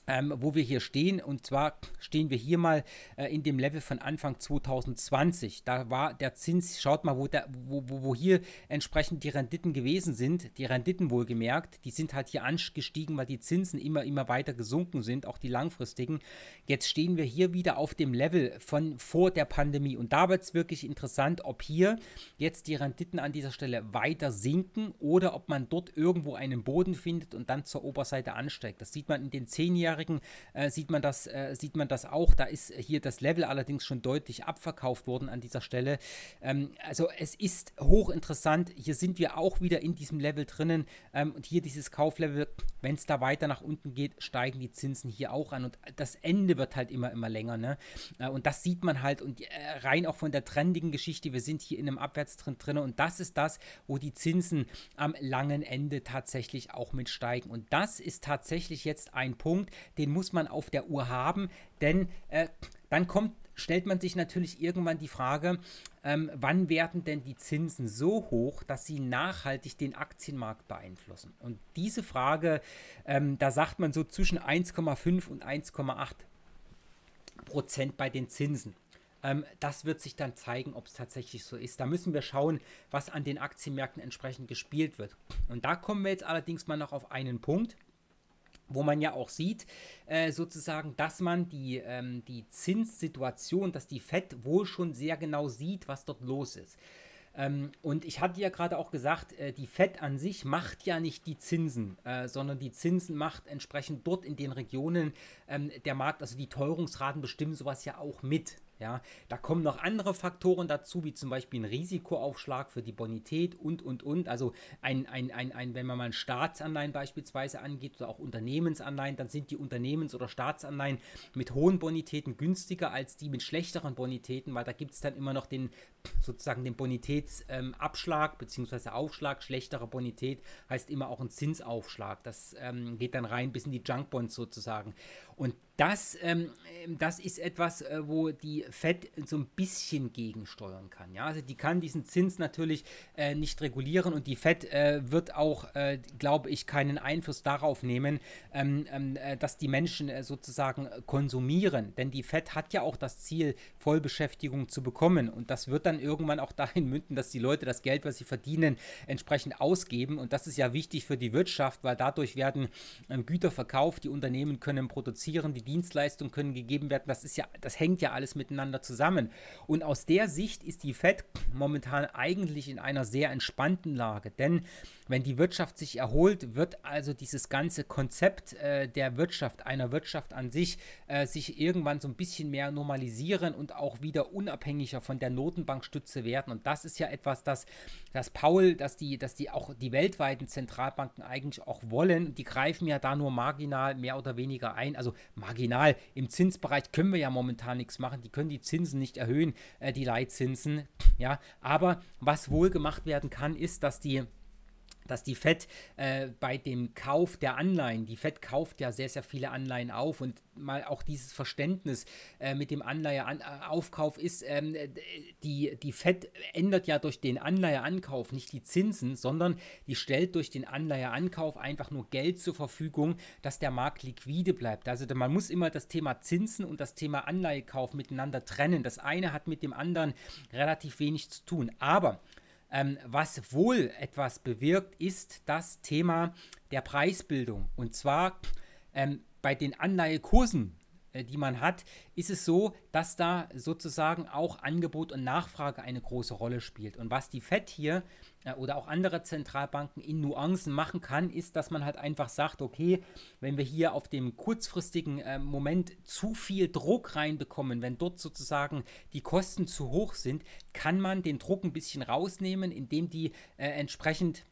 ähm, wo wir hier stehen. Und zwar stehen wir hier mal äh, in dem Level von Anfang 2020. Da war der Zins, schaut mal, wo, der, wo, wo, wo hier entsprechend die Renditen gewesen sind. Die Renditen wohlgemerkt, die sind halt hier angestiegen, weil die Zinsen immer, immer weiter gesunken sind, auch die langfristigen. Jetzt stehen wir hier wieder auf dem Level von vor der Pandemie. Und da wird es wirklich interessant, ob hier jetzt die Renditen an dieser Stelle weiter sinken oder ob man dort irgendwo einen Boden findet und dann zur Oberseite ansteigt. Das sieht man in den zehn Jahren. Vorjährigen äh, sieht, man das, äh, sieht man das auch. Da ist hier das Level allerdings schon deutlich abverkauft worden an dieser Stelle. Ähm, also es ist hochinteressant. Hier sind wir auch wieder in diesem Level drinnen. Ähm, und hier dieses Kauflevel, wenn es da weiter nach unten geht, steigen die Zinsen hier auch an. Und das Ende wird halt immer, immer länger. Ne? Äh, und das sieht man halt. Und äh, rein auch von der trendigen Geschichte, wir sind hier in einem Abwärtstrend drin. Und das ist das, wo die Zinsen am langen Ende tatsächlich auch mit steigen. Und das ist tatsächlich jetzt ein Punkt, den muss man auf der Uhr haben, denn äh, dann kommt, stellt man sich natürlich irgendwann die Frage, ähm, wann werden denn die Zinsen so hoch, dass sie nachhaltig den Aktienmarkt beeinflussen? Und diese Frage, ähm, da sagt man so zwischen 1,5 und 1,8 Prozent bei den Zinsen ähm, das wird sich dann zeigen, ob es tatsächlich so ist. Da müssen wir schauen, was an den Aktienmärkten entsprechend gespielt wird. Und da kommen wir jetzt allerdings mal noch auf einen Punkt wo man ja auch sieht, äh, sozusagen, dass man die, ähm, die Zinssituation, dass die FED wohl schon sehr genau sieht, was dort los ist. Ähm, und ich hatte ja gerade auch gesagt, äh, die FED an sich macht ja nicht die Zinsen, äh, sondern die Zinsen macht entsprechend dort in den Regionen ähm, der Markt, also die Teuerungsraten bestimmen sowas ja auch mit. Ja, da kommen noch andere Faktoren dazu, wie zum Beispiel ein Risikoaufschlag für die Bonität und, und, und. Also ein, ein, ein, ein wenn man mal Staatsanleihen beispielsweise angeht oder auch Unternehmensanleihen, dann sind die Unternehmens- oder Staatsanleihen mit hohen Bonitäten günstiger als die mit schlechteren Bonitäten, weil da gibt es dann immer noch den sozusagen den Bonitätsabschlag ähm, bzw. Aufschlag. Schlechtere Bonität heißt immer auch ein Zinsaufschlag. Das ähm, geht dann rein bis in die Junkbonds sozusagen. Und das, ähm, das ist etwas, äh, wo die Fed so ein bisschen gegensteuern kann. Ja? Also die kann diesen Zins natürlich äh, nicht regulieren und die Fed äh, wird auch, äh, glaube ich, keinen Einfluss darauf nehmen, ähm, ähm äh, dass die Menschen äh, sozusagen konsumieren. Denn die Fed hat ja auch das Ziel, Vollbeschäftigung zu bekommen. Und das wird dann dann irgendwann auch dahin münden, dass die Leute das Geld, was sie verdienen, entsprechend ausgeben. Und das ist ja wichtig für die Wirtschaft, weil dadurch werden ähm, Güter verkauft, die Unternehmen können produzieren, die Dienstleistungen können gegeben werden. Das ist ja, das hängt ja alles miteinander zusammen. Und aus der Sicht ist die Fed momentan eigentlich in einer sehr entspannten Lage, denn wenn die Wirtschaft sich erholt, wird also dieses ganze Konzept äh, der Wirtschaft, einer Wirtschaft an sich, äh, sich irgendwann so ein bisschen mehr normalisieren und auch wieder unabhängiger von der Notenbankstütze werden. Und das ist ja etwas, das, das Paul, dass die, dass die auch die weltweiten Zentralbanken eigentlich auch wollen. Die greifen ja da nur marginal mehr oder weniger ein. Also marginal im Zinsbereich können wir ja momentan nichts machen. Die können die Zinsen nicht erhöhen, äh, die Leitzinsen. Ja, aber was wohl gemacht werden kann, ist, dass die dass die FED äh, bei dem Kauf der Anleihen, die FED kauft ja sehr, sehr viele Anleihen auf und mal auch dieses Verständnis äh, mit dem Anleiheaufkauf äh, ist, ähm, äh, die, die FED ändert ja durch den Anleiheankauf nicht die Zinsen, sondern die stellt durch den Anleiheankauf einfach nur Geld zur Verfügung, dass der Markt liquide bleibt. Also man muss immer das Thema Zinsen und das Thema Anleihekauf miteinander trennen. Das eine hat mit dem anderen relativ wenig zu tun. Aber ähm, was wohl etwas bewirkt, ist das Thema der Preisbildung. Und zwar ähm, bei den Anleihekursen äh, die man hat, ist es so, dass da sozusagen auch Angebot und Nachfrage eine große Rolle spielt. Und was die Fed hier äh, oder auch andere Zentralbanken in Nuancen machen kann, ist, dass man halt einfach sagt, okay, wenn wir hier auf dem kurzfristigen äh, Moment zu viel Druck reinbekommen, wenn dort sozusagen die Kosten zu hoch sind, kann man den Druck ein bisschen rausnehmen, indem die äh, entsprechend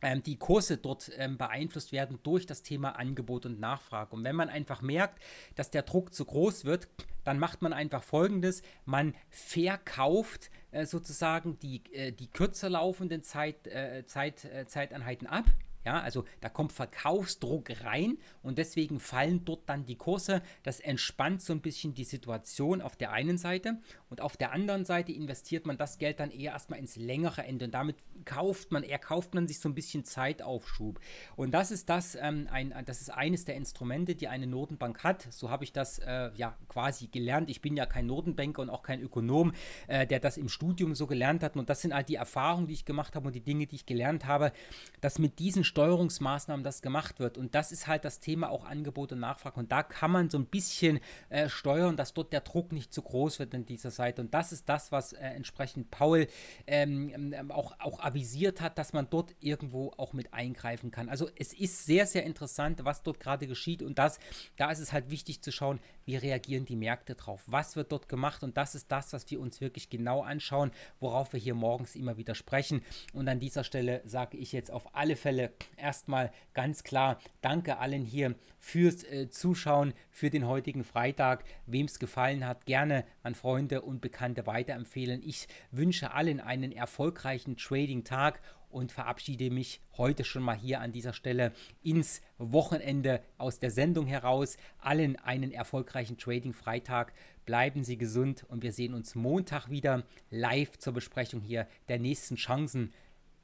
ähm, die Kurse dort ähm, beeinflusst werden durch das Thema Angebot und Nachfrage. Und wenn man einfach merkt, dass der Druck zu groß wird, dann macht man einfach Folgendes, man verkauft äh, sozusagen die, äh, die kürzer laufenden Zeit, äh, Zeit, äh, Zeiteinheiten ab ja, also da kommt Verkaufsdruck rein und deswegen fallen dort dann die Kurse. Das entspannt so ein bisschen die Situation auf der einen Seite und auf der anderen Seite investiert man das Geld dann eher erstmal ins längere Ende und damit kauft man, eher kauft man sich so ein bisschen Zeitaufschub. Und das ist das, ähm, ein, das ist eines der Instrumente, die eine Notenbank hat. So habe ich das äh, ja quasi gelernt. Ich bin ja kein Notenbanker und auch kein Ökonom, äh, der das im Studium so gelernt hat. Und das sind halt die Erfahrungen, die ich gemacht habe und die Dinge, die ich gelernt habe, dass mit diesen Steuerungsmaßnahmen das gemacht wird. Und das ist halt das Thema auch Angebot und Nachfrage. Und da kann man so ein bisschen äh, steuern, dass dort der Druck nicht zu groß wird in dieser Seite. Und das ist das, was äh, entsprechend Paul ähm, ähm auch, auch avisiert hat, dass man dort irgendwo auch mit eingreifen kann. Also es ist sehr, sehr interessant, was dort gerade geschieht. Und das, da ist es halt wichtig zu schauen, wie reagieren die Märkte drauf, was wird dort gemacht und das ist das, was wir uns wirklich genau anschauen, worauf wir hier morgens immer wieder sprechen. Und an dieser Stelle sage ich jetzt auf alle Fälle erstmal ganz klar, danke allen hier fürs äh, Zuschauen, für den heutigen Freitag. Wem es gefallen hat, gerne an Freunde und Bekannte weiterempfehlen. Ich wünsche allen einen erfolgreichen Trading-Tag und verabschiede mich heute schon mal hier an dieser Stelle ins Wochenende aus der Sendung heraus. Allen einen erfolgreichen Trading-Freitag. Bleiben Sie gesund und wir sehen uns Montag wieder live zur Besprechung hier der nächsten Chancen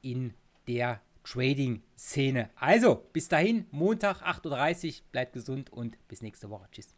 in der Trading-Szene. Also, bis dahin, Montag 8.30 Uhr. Bleibt gesund und bis nächste Woche. Tschüss.